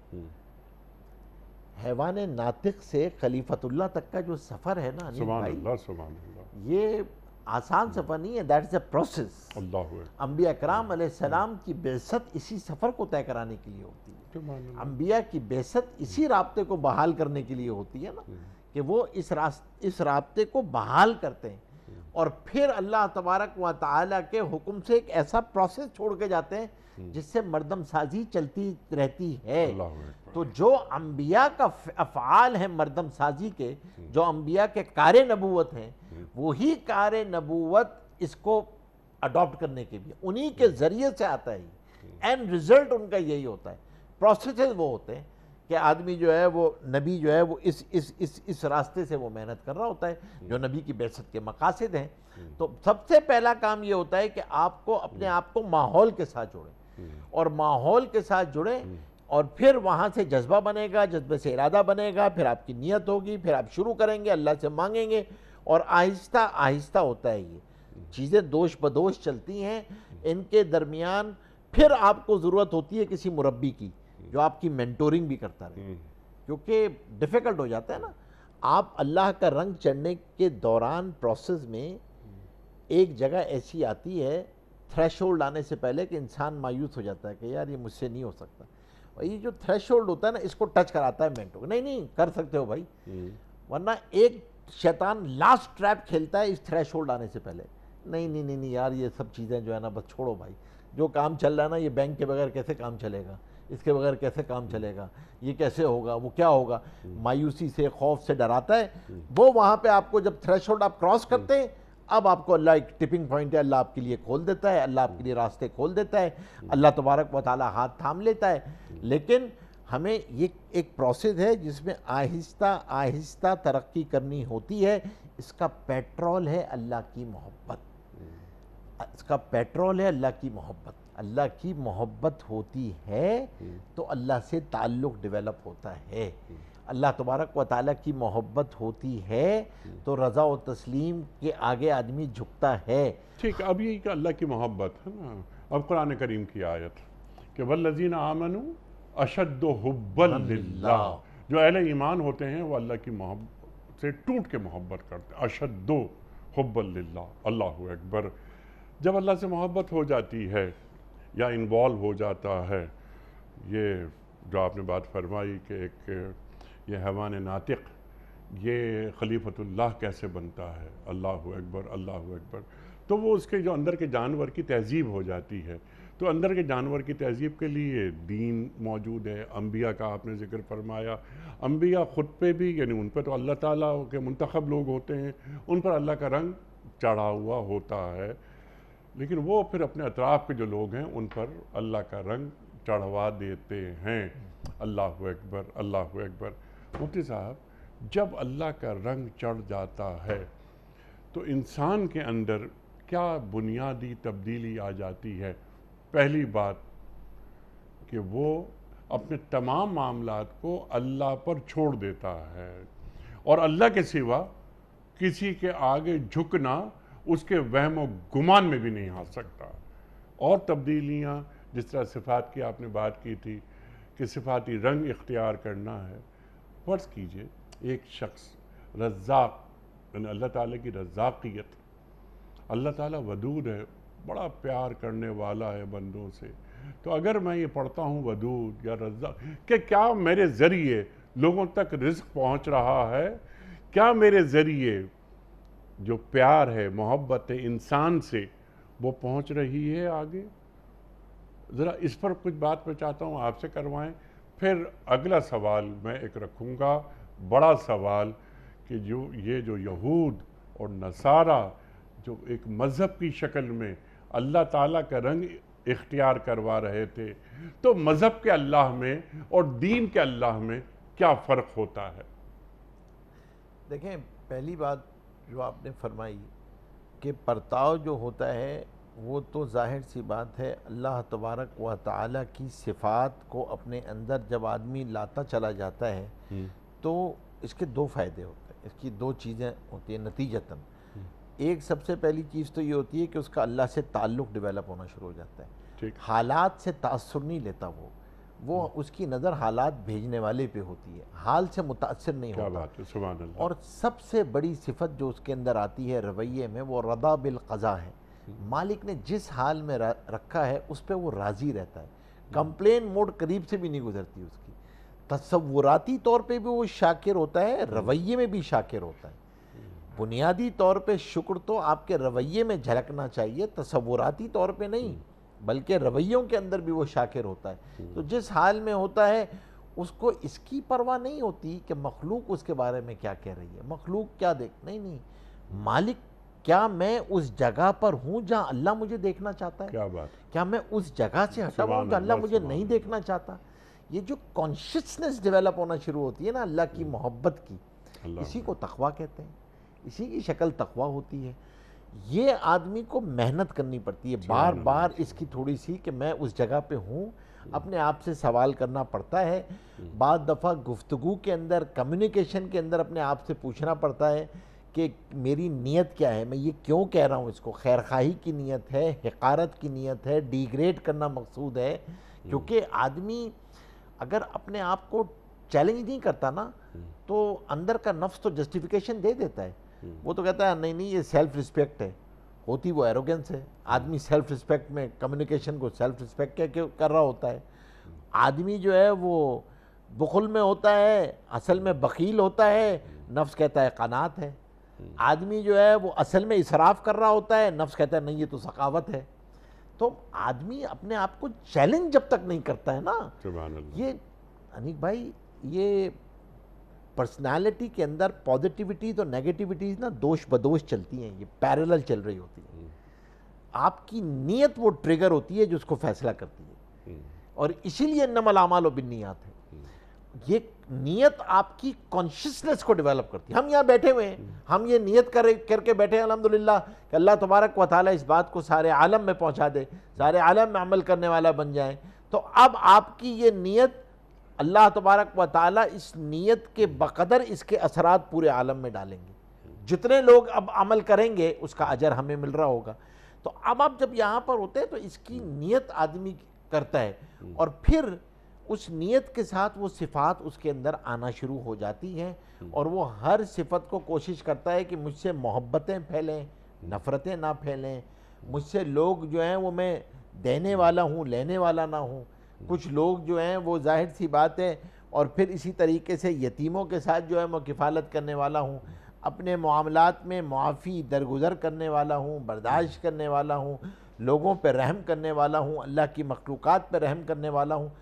हैवान नातिक से खलीफतुल्ला तक का जो सफ़र है ना भाई ये आसान सफ़र नहीं है दैट इज़ अ प्रोसेस अम्बिया कराम सलाम की बेसत इसी सफ़र को तय कराने के लिए होती है अम्बिया की बेसत इसी रबते को बहाल करने के लिए होती है ना हम्म। कि वो इस रास्ते इस रबते को बहाल करते हैं और फिर अल्लाह तबारक व ताली के हुक्म से एक ऐसा प्रोसेस छोड़ के जाते हैं हम्म। जिससे मरदम साजी चलती रहती है तो जो अम्बिया का अफ़ाल है मरदम साजी के हम्म। जो अम्बिया के कार नबूत हैं हम्म। वही कार्य नबूत इसको अडॉप्ट करने के लिए उन्हीं के ज़रिए से आता है एंड रिज़ल्ट उनका यही होता है प्रोसेस वो होते हैं कि आदमी जो है वो नबी जो है वो इस इस इस इस रास्ते से वो मेहनत कर रहा होता है हम्म। जो नबी की बेसत के मकासद हैं हम्म। तो सबसे पहला काम ये होता है कि आपको अपने हम्म। आप को माहौल के साथ जोड़ें और माहौल के साथ जुड़ें और फिर वहाँ से जज्बा बनेगा जज्बे से इरादा बनेगा फिर आपकी नीयत होगी फिर आप शुरू करेंगे अल्लाह से मांगेंगे और आहिस्ता आहिस्ता होता है ये चीज़ें दोष बदोश चलती हैं इनके दरमियान फिर आपको ज़रूरत होती है किसी मुरबी की जो आपकी मेंटोरिंग भी करता रहे हम्म। क्योंकि डिफ़िकल्ट हो जाता है ना आप अल्लाह का रंग चढ़ने के दौरान प्रोसेस में एक जगह ऐसी आती है थ्रेश आने से पहले कि इंसान मायूस हो जाता है कि यार ये मुझसे नहीं हो सकता और ये जो थ्रेश होता है ना इसको टच कराता है मेंटो नहीं नहीं कर सकते हो भाई हम्म। वरना एक शैतान लास्ट ट्रैप खेलता है इस थ्रेश आने से पहले नहीं नहीं नहीं नहीं यार ये सब चीज़ें जो है ना बस छोड़ो भाई जो काम चल रहा है ना ये बैंक के बगैर कैसे काम चलेगा इसके बगैर कैसे काम चलेगा ये कैसे होगा वो क्या होगा मायूसी से खौफ से डराता है वो वहाँ पे आपको जब थ्रेश आप क्रॉस करते हैं अब आपको अल्लाह एक टिपिंग पॉइंट है अल्लाह आपके लिए खोल देता है अल्लाह आपके लिए रास्ते खोल देता है अल्लाह तबारक वाली हाथ थाम लेता है लेकिन हमें ये एक प्रोसेस है जिसमें आहिस्ता आहिस्ता तरक्की करनी होती है इसका पेट्रोल है अल्लाह की मोहब्बत इसका पेट्रोल है अल्लाह की मोहब्बत अल्लाह की मोहब्बत होती है हम्म। तो अल्लाह से ताल्लुक़ डेवलप होता है हम्म। अल्लाह तबारक व ताली की मोहब्बत होती है हम्म। तो रज़ा और तस्लीम के आगे आदमी झुकता है ठीक अब ये अल्लाह की मोहब्बत है ना अब कुरान करीम की आयत कि वल्लजीन आमनु अशद हब्बल जो अहल ईमान होते हैं वो अल्लाह की मोहब्बत से टूट के मोहब्बत करते हैं अशद हब्बल अल्लाह अकबर जब अल्लाह से मोहब्बत हो जाती है या इन्वॉल्व हो जाता है ये जो आपने बात फरमाई कि एक ये हैवान नातिक ये खलीफतुल्लाह कैसे बनता है अल्लाह अकबर अल्लाह अकबर तो वो उसके जो अंदर के जानवर की तहजीब हो जाती है तो अंदर के जानवर की तहजीब के लिए दीन मौजूद है अम्बिया का आपने जिक्र फरमाया अम्बिया ख़ुद पे भी यानी उन पर तो अल्लाह ताला के मंतखब लोग होते हैं उन पर अल्लाह का रंग चढ़ा हुआ होता है लेकिन वो फिर अपने अतराफ़ के जो लोग हैं उन पर अल्लाह का रंग चढ़वा देते हैं अल्लाह अकबर अल्लाह अकबर मुफ्ती साहब जब अल्लाह का रंग चढ़ जाता है तो इंसान के अंदर क्या बुनियादी तब्दीली आ जाती है पहली बात कि वो अपने तमाम मामला को अल्लाह पर छोड़ देता है और अल्लाह के सिवा किसी के आगे झुकना उसके वहम व गुमान में भी नहीं आ सकता और तब्दीलियाँ जिस तरह सिफात की आपने बात की थी कि सिफाती रंग इख्तियार करना है फ़र्ज़ कीजिए एक शख्स रज़ाक यानी अल्लाह ताला की रज़ाकियत अल्लाह ताला वदूद है बड़ा प्यार करने वाला है बंदों से तो अगर मैं ये पढ़ता हूँ वदूद या रजाक कि क्या मेरे ज़रिए लोगों तक रिस्क पहुँच रहा है क्या मेरे ज़रिए जो प्यार है मोहब्बत है इंसान से वो पहुंच रही है आगे ज़रा इस पर कुछ बात मैं चाहता हूँ आपसे करवाएं फिर अगला सवाल मैं एक रखूँगा बड़ा सवाल कि जो ये जो यहूद और नसारा जो एक मज़हब की शक्ल में अल्लाह ताला का रंग इख्तियार करवा रहे थे तो मज़हब के अल्लाह में और दीन के अल्लाह में क्या फ़र्क होता है देखें पहली बात जो आपने फरमाई कि परताव जो होता है वो तो जाहिर सी बात है अल्लाह तबारक व ताली की सिफात को अपने अंदर जब आदमी लाता चला जाता है हम्म। तो इसके दो फ़ायदे होते हैं इसकी दो चीज़ें होती हैं नतीजतन हम्म। एक सबसे पहली चीज़ तो ये होती है कि उसका अल्लाह से ताल्लुक़ डेवलप होना शुरू हो जाता है हालात से तासर नहीं लेता वो वो उसकी नज़र हालात भेजने वाले पे होती है हाल से मुतासर नहीं क्या होता बात है और सबसे बड़ी सिफत जो उसके अंदर आती है रवैये में वो रदा कज़ा है हम्म। मालिक ने जिस हाल में रखा है उस पर वो राज़ी रहता है हम्म। कंप्लेन मोड करीब से भी नहीं गुजरती उसकी तस्वुराती तौर पे भी वो शाकिर होता है हम्म। रवैये में भी शाकिर होता है बुनियादी तौर पे शुक्र तो आपके रवैये में झलकना चाहिए तस्वुराती तौर पे नहीं बल्कि रवैयों के अंदर भी वो शाकिर होता है तो हम्म। जिस हाल में होता है उसको इसकी परवाह नहीं होती कि मखलूक उसके बारे में क्या कह रही है मखलूक क्या देख नहीं नहीं मालिक क्या मैं उस जगह पर हूँ जहाँ अल्लाह मुझे देखना चाहता है क्या बात क्या मैं उस जगह से हटा हुआ हूँ अल्लाह मुझे नहीं देखना चाहता ये जो कॉन्शियसनेस डेवलप होना शुरू होती है ना अल्लाह की हम्म। मोहब्बत की इसी हम्म। को तखवा कहते हैं इसी की शक्ल तखवा होती है ये आदमी को मेहनत करनी पड़ती है बार बार इसकी थोड़ी सी कि मैं उस जगह पे हूँ हम्म। अपने आप से सवाल करना पड़ता है हम्म। बाद दफ़ा गुफ्तगु के अंदर कम्युनिकेशन के अंदर अपने आप से पूछना पड़ता है कि मेरी नीयत क्या है मैं ये क्यों कह रहा हूँ इसको खैर खाही की नीयत है हकारत की नीयत है डिग्रेड करना मकसूद है हम्म। क्योंकि आदमी अगर अपने आप को चैलेंज नहीं करता ना तो अंदर का नफ्स तो जस्टिफिकेशन दे देता है वो तो कहता है नहीं नहीं ये सेल्फ रिस्पेक्ट है होती वो एरोगेंस है आदमी सेल्फ रिस्पेक्ट में कम्युनिकेशन को सेल्फ रिस्पेक्ट क्या कर रहा होता है आदमी जो है वो बुखल में होता है असल में बकील होता है नफ्स कहता है कनात है आदमी जो है वो असल में इसराफ कर रहा होता है नफ्स कहता है नहीं ये तो सकावत है तो आदमी अपने आप को चैलेंज जब तक नहीं करता है ना ये अनिक भाई ये पर्सनालिटी के अंदर पॉजिटिविटीज़ और नेगेटिविटीज़ ना दोष बदोश चलती हैं ये पैरेलल चल रही होती है हम्म। आपकी नीयत वो ट्रिगर होती है जो उसको फैसला करती है हम्म। और इसीलिए नमलामाल बिन्नीत है हम्म। ये नीयत आपकी कॉन्शियसनेस को डेवलप करती है हम यहाँ बैठे हुए हैं हम ये नीयत कर करके बैठे हैं अलहमदिल्ला कि अल्लाह तबारक व इस बात को सारे आलम में पहुँचा दे सारे आलम में अमल करने वाला बन जाए तो अब आपकी ये नीयत अल्लाह तबारक व ताली इस नीयत के बकदर इसके असरात पूरे आलम में डालेंगे जितने लोग अब अमल करेंगे उसका अजर हमें मिल रहा होगा तो अब आप जब यहाँ पर होते हैं तो इसकी नीयत आदमी करता है और फिर उस नीयत के साथ वो सिफात उसके अंदर आना शुरू हो जाती है और वो हर सिफत को कोशिश करता है कि मुझसे मोहब्बतें फैलें नफ़रतें ना फैलें मुझसे लोग जो हैं वो मैं देने वाला हूँ लेने वाला ना हूँ कुछ लोग जो हैं वो जाहिर सी बात है और फिर इसी तरीके से यतीमों के साथ जो है मैं किफ़ालत करने वाला हूँ अपने मामलात में माफ़ी दरगुजर करने वाला हूँ बर्दाश्त करने वाला हूँ लोगों पर रहम करने वाला हूँ अल्लाह की मखलूक पर रहम करने वाला हूँ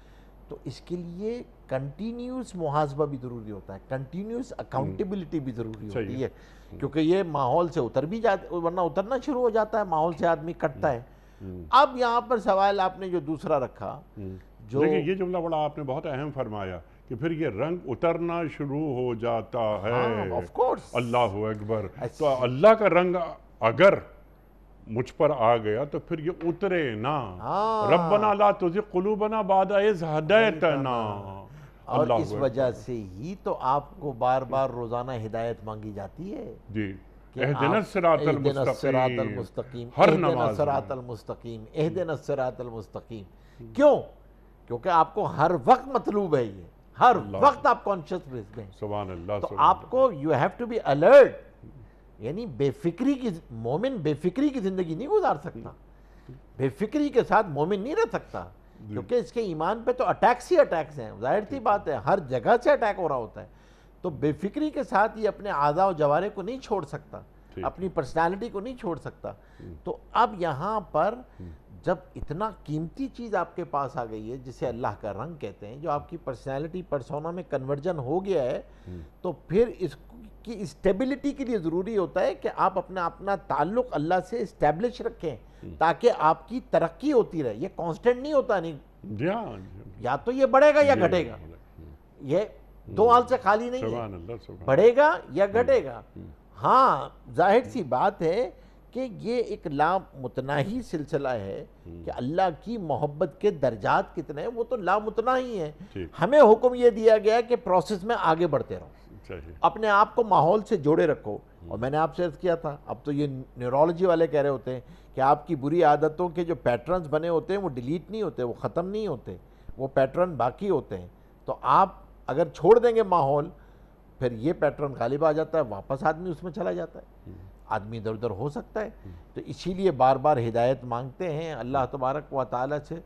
तो इसके लिए कंटिन्यूस मुहासबा भी ज़रूरी होता है कंटिन्यूस हम्म। अकाउंटेबिलिटी भी ज़रूरी होती है क्योंकि ये माहौल से उतर भी जाता वरना उतरना शुरू हो जाता है माहौल से आदमी कटता हम्म। है हम्म। अब यहाँ पर सवाल आपने जो दूसरा रखा हम्म। जो ये जुमला बड़ा आपने बहुत अहम फरमाया कि फिर ये रंग उतरना शुरू हो जाता हाँ, है ऑफ कोर्स अल्लाह अकबर तो अल्लाह का रंग अगर मुझ पर आ गया तो फिर ये उतरे ना हाँ। रबना ला तुझे कुलूबना बाद और इस वजह से ही तो आपको बार बार रोजाना हिदायत मांगी जाती है जी क्यों क्योंकि आपको हर वक्त मतलूब है ये हर वक्त आप कॉन्शियस प्लेस हैं तो आपको you have to be alert यानी बेफिक्री की मोमिन बेफिक्री की ज़िंदगी नहीं गुजार सकता बेफिक्री के साथ मोमिन नहीं रह सकता क्योंकि इसके ईमान पे तो अटैक्स ही अटैक्स हैं जाहिर सी बात है हर जगह से अटैक हो रहा होता है तो बेफिक्री के साथ ये अपने आजा और जवारे को नहीं छोड़ सकता अपनी पर्सनालिटी को नहीं छोड़ सकता हम्म। तो अब यहाँ पर हम्म। जब इतना कीमती चीज़ आपके पास आ गई है जिसे अल्लाह का रंग कहते हैं जो आपकी पर्सनालिटी परसोना में कन्वर्जन हो गया है हम्म। तो फिर इसकी स्टेबिलिटी के लिए ज़रूरी होता है कि आप अपना अपना ताल्लुक अल्लाह से इस्टेब्लिश रखें ताकि आपकी तरक्की होती रहे ये कांस्टेंट नहीं होता नहीं या, या तो ये बढ़ेगा या घटेगा ये हम्म। दो हाल से खाली नहीं है बढ़ेगा या हम्म, घटेगा हम्म। हाँ जाहिर सी बात है कि ये एक ही सिलसिला है कि अल्लाह की मोहब्बत के दर्जात कितने हैं वो तो ही है हमें हुक्म ये दिया गया कि प्रोसेस में आगे बढ़ते रहो अपने आप को माहौल से जोड़े रखो और मैंने आपसे अर्ज किया था अब तो ये न्यूरोलॉजी वाले कह रहे होते हैं कि आपकी बुरी आदतों के जो पैटर्न्स बने होते हैं वो डिलीट नहीं होते वो ख़त्म नहीं होते वो पैटर्न बाकी होते हैं तो आप अगर छोड़ देंगे माहौल फिर ये पैटर्न गालिब आ जाता है वापस आदमी उसमें चला जाता है हम्म। आदमी इधर उधर हो सकता है हम्म। तो इसीलिए बार बार हिदायत मांगते हैं अल्लाह हम्म। तबारक व ताली से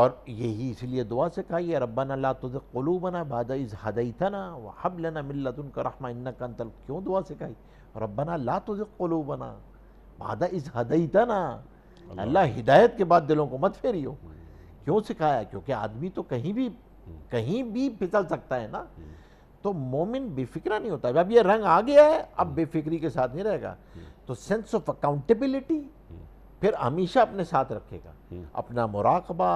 और यही इसलिए दुआ से कहा यह रब्बा अल्लाह तुझ कलूबना भादा इस हदईतना व हब लना मिल्लतुन का रहमा इन्ना कंतल क्यों दुआ से कही रब्बना ला तुझ कलूबना भादा इस हदईतना अल्लाह हिदायत के बाद दिलों को मत फेरियो क्यों सिखाया क्योंकि आदमी तो कहीं भी कहीं भी फिसल सकता है ना हम्म। तो मोमिन बेफिक्रा नहीं होता अब ये रंग आ गया है अब हम्म। बेफिक्री के साथ नहीं रहेगा हम्म। तो सेंस ऑफ अकाउंटेबिलिटी फिर हमेशा अपने साथ रखेगा अपना मुराकबा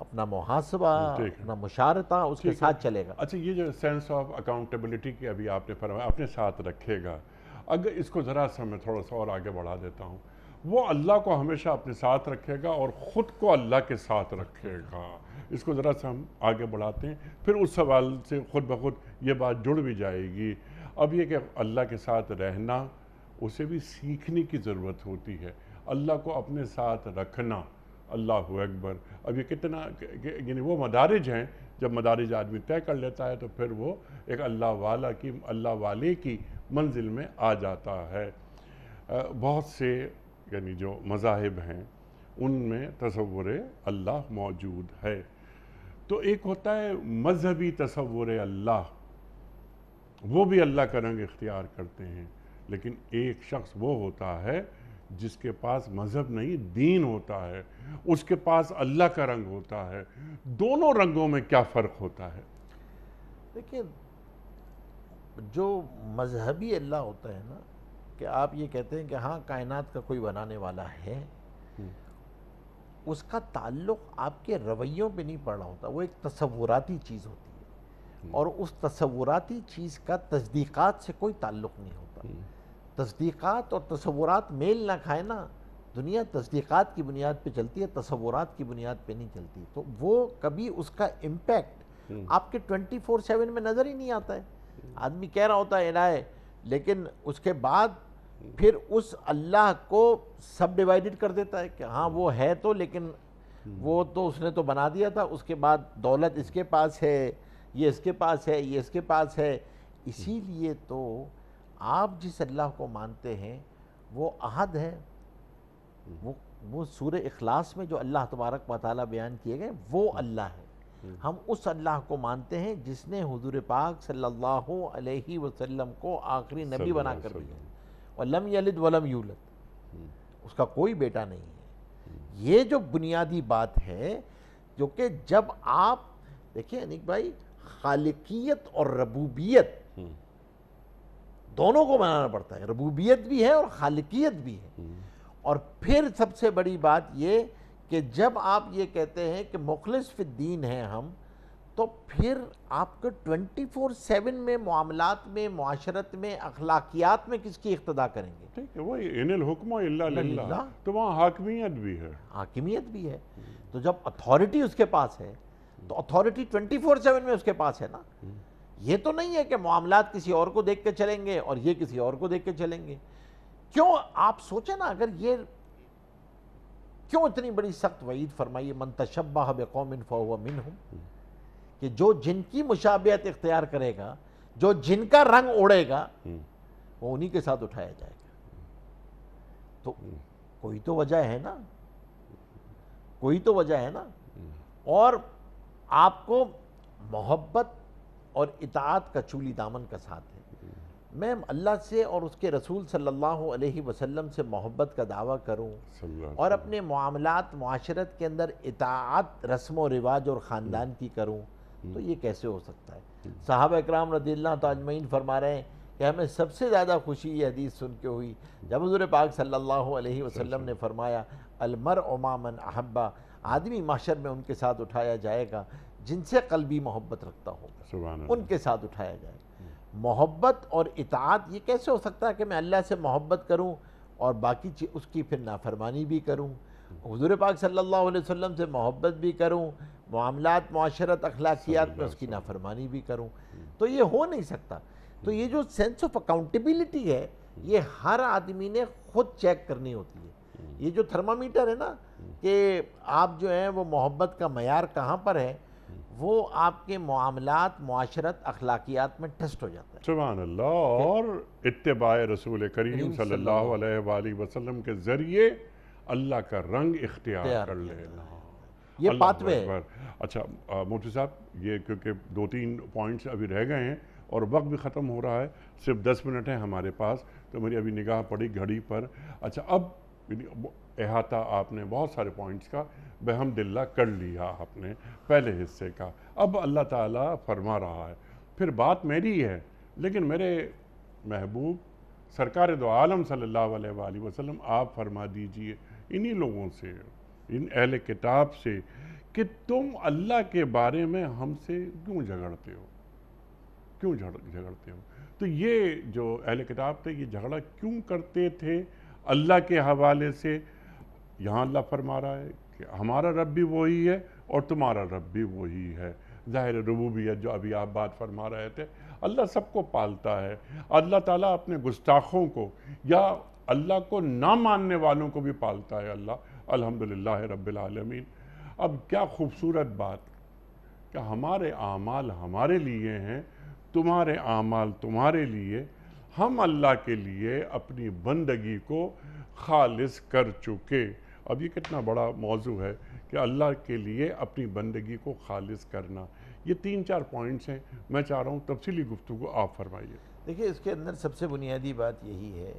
अपना मुहासबा अपना मुशारता उसके साथ चलेगा अच्छा ये जो सेंस ऑफ अकाउंटेबिलिटी की अभी आपने फरमाया अपने साथ रखेगा अगर इसको ज़रा सा मैं थोड़ा सा और आगे बढ़ा देता हूँ वो अल्लाह को हमेशा अपने साथ रखेगा और ख़ुद को अल्लाह के साथ रखेगा इसको ज़रा सा हम आगे बढ़ाते हैं फिर उस सवाल से खुद ब खुद ये बात जुड़ भी जाएगी अब ये कि अल्लाह के साथ रहना उसे भी सीखने की ज़रूरत होती है अल्लाह को अपने साथ रखना अल्लाह अकबर अब ये कितना यानी वो मदारज हैं जब मदारज आदमी तय कर लेता है तो फिर वो एक अल्लाह वाला की अल्लाह वाले की मंजिल में आ जाता है बहुत से यानी जो मज़ाहब हैं उनमें तस्वुर अल्लाह मौजूद है तो एक होता है मजहबी तस्वुर अल्लाह वो भी अल्लाह का रंग इख्तियार करते हैं लेकिन एक शख्स वो होता है जिसके पास मज़हब नहीं दीन होता है उसके पास अल्लाह का रंग होता है दोनों रंगों में क्या फ़र्क होता है देखिए जो मजहबी अल्लाह होता है ना कि आप ये कहते हैं कि हाँ कायनात का कोई बनाने वाला है हम्म। उसका ताल्लुक आपके रवैयों पे नहीं पड़ रहा होता वो एक तस्वुराती चीज़ होती है हम्म। और उस तस्वुराती चीज़ का तस्दीक़ात से कोई ताल्लुक नहीं होता हम्म। तस्दीक़ात और तस्वुरात मेल ना खाए ना दुनिया तस्दीक़ात की बुनियाद पे चलती है तस्वुरात की बुनियाद पे नहीं चलती तो वो कभी उसका इम्पेक्ट हम्म। आपके ट्वेंटी फोर सेवन में नज़र ही नहीं आता है आदमी कह रहा होता है लेकिन उसके बाद फिर उस अल्लाह को सब डिवाइडेड कर देता है कि हाँ वो है तो लेकिन वो तो उसने तो बना दिया था उसके बाद दौलत इसके पास है ये इसके पास है ये इसके पास है इसीलिए तो आप जिस अल्लाह को मानते हैं वो अहद है वो वो सूर्य अखलास में जो अल्लाह तबारक वाली बयान किए गए वो अल्लाह है हम उस अल्लाह को मानते हैं जिसने हजूर पाक सल्लल्लाहु अलैहि वसल्लम को आखिरी नबी बना कर दिया वलम यलिद वलम यूलद उसका कोई बेटा नहीं है ये जो बुनियादी बात है जो कि जब आप देखिए अनिक भाई खालिकियत और रबूबियत दोनों को मनाना पड़ता है रबूबियत भी है और खालिकियत भी है और फिर सबसे बड़ी बात ये कि जब आप ये कहते हैं कि मुखलिस फिद्दीन हैं हम तो फिर आपके 24/7 में मामला में माशरत में अखलाकियात में किसकी इक्तदा करेंगे ठीक है वही इनल हुक्म इल्ला तो वहाँ हाकमियत भी है हाकमियत भी है तो जब अथॉरिटी उसके पास है तो अथॉरिटी 24/7 में उसके पास है ना ये तो नहीं है कि मामला किसी और को देख के चलेंगे और ये किसी और को देख के चलेंगे क्यों आप सोचें ना अगर ये क्यों इतनी बड़ी सख्त वईद फरमाइए मन तशबा बेकौम फ़ो मिन हूँ कि जो जिनकी मुशाबियत इख्तियार करेगा जो जिनका रंग उड़ेगा हम्म। वो उन्हीं के साथ उठाया जाएगा तो कोई तो वजह है ना कोई तो वजह है ना हम्म। और आपको मोहब्बत और इतात का चूली दामन का साथ है हम्म। मैं अल्लाह से और उसके रसूल सल्लल्लाहु अलैहि वसल्लम से मोहब्बत का दावा करूं और अपने मामलात माशरत के अंदर इतात रस्म व रिवाज और ख़ानदान की करूं तो हम्म। ये कैसे हो सकता है हम्म। साहब इक्राम रदील्ला ताजमीन फरमा रहे हैं कि हमें सबसे ज़्यादा खुशी ये हदीस सुन के हुई जब हजूर पाक सल्लल्लाहु अलैहि वसल्लम ने फरमाया अलमर ओमामन अहब्बा आदमी माशर में उनके साथ उठाया जाएगा जिनसे कलबी मोहब्बत रखता होगा उनके साथ उठाया जाएगा हम्म। मोहब्बत और इतात ये कैसे हो सकता है कि मैं अल्लाह से मोहब्बत करूँ और बाकी उसकी फिर नाफरमानी भी करूँ हजूर पाक सल्ला वसम से मोहब्बत भी करूँ मामलात माशरत अखलाकियात में उसकी नाफरमानी भी करूँ तो ये हो नहीं सकता तो ये जो सेंस ऑफ अकाउंटेबिलिटी है ये हर आदमी ने खुद चेक करनी होती है ये जो थर्मामीटर है ना कि आप जो है वो मोहब्बत का मैार कहाँ पर है वो आपके मामलात माशरत अखलाकियात में टेस्ट हो जाता है सुबह अल्लाह और इतबा रसूल करीम सल्लल्लाहु अलैहि वसल्लम के ज़रिए अल्लाह का रंग इख्तियार कर लेना ये पाथवे अच्छा मोटी साहब ये क्योंकि दो तीन पॉइंट्स अभी रह गए हैं और वक्त भी ख़त्म हो रहा है सिर्फ दस मिनट हैं हमारे पास तो मेरी अभी निगाह पड़ी घड़ी पर अच्छा अब अहाता आपने बहुत सारे पॉइंट्स का बहमदिल्ला कर लिया आपने पहले हिस्से का अब अल्लाह ताला फरमा रहा है फिर बात मेरी है लेकिन मेरे महबूब सरकार दो आलम सल्लल्लाहु अलैहि वसल्लम आप फरमा दीजिए इन्हीं लोगों से इन अहल किताब से कि तुम अल्लाह के बारे में हमसे क्यों झगड़ते हो क्यों झगड़ते हो तो ये जो अहल किताब थे ये झगड़ा क्यों करते थे अल्लाह के हवाले से यहाँ अल्लाह फरमा रहा है कि हमारा रब भी वही है और तुम्हारा रब भी वही है ज़ाहिर रबूबियत जो अभी आप बात फरमा रहे थे अल्लाह सबको पालता है अल्लाह ताला अपने गुस्ताखों को या अल्लाह को ना मानने वालों को भी पालता है अल्लाह अल्हम्दुलिल्लाह रब्बिल आलमीन अब क्या खूबसूरत बात कि हमारे आमाल हमारे लिए हैं तुम्हारे आमाल तुम्हारे लिए हम अल्लाह के लिए अपनी बंदगी को खालिस कर चुके अब ये कितना बड़ा मौजू है कि अल्लाह के लिए अपनी बंदगी को खालिस करना ये तीन चार पॉइंट्स हैं मैं चाह रहा हूँ तफसीली गुफ्तु को आप फरमाइए देखिए इसके अंदर सबसे बुनियादी बात यही है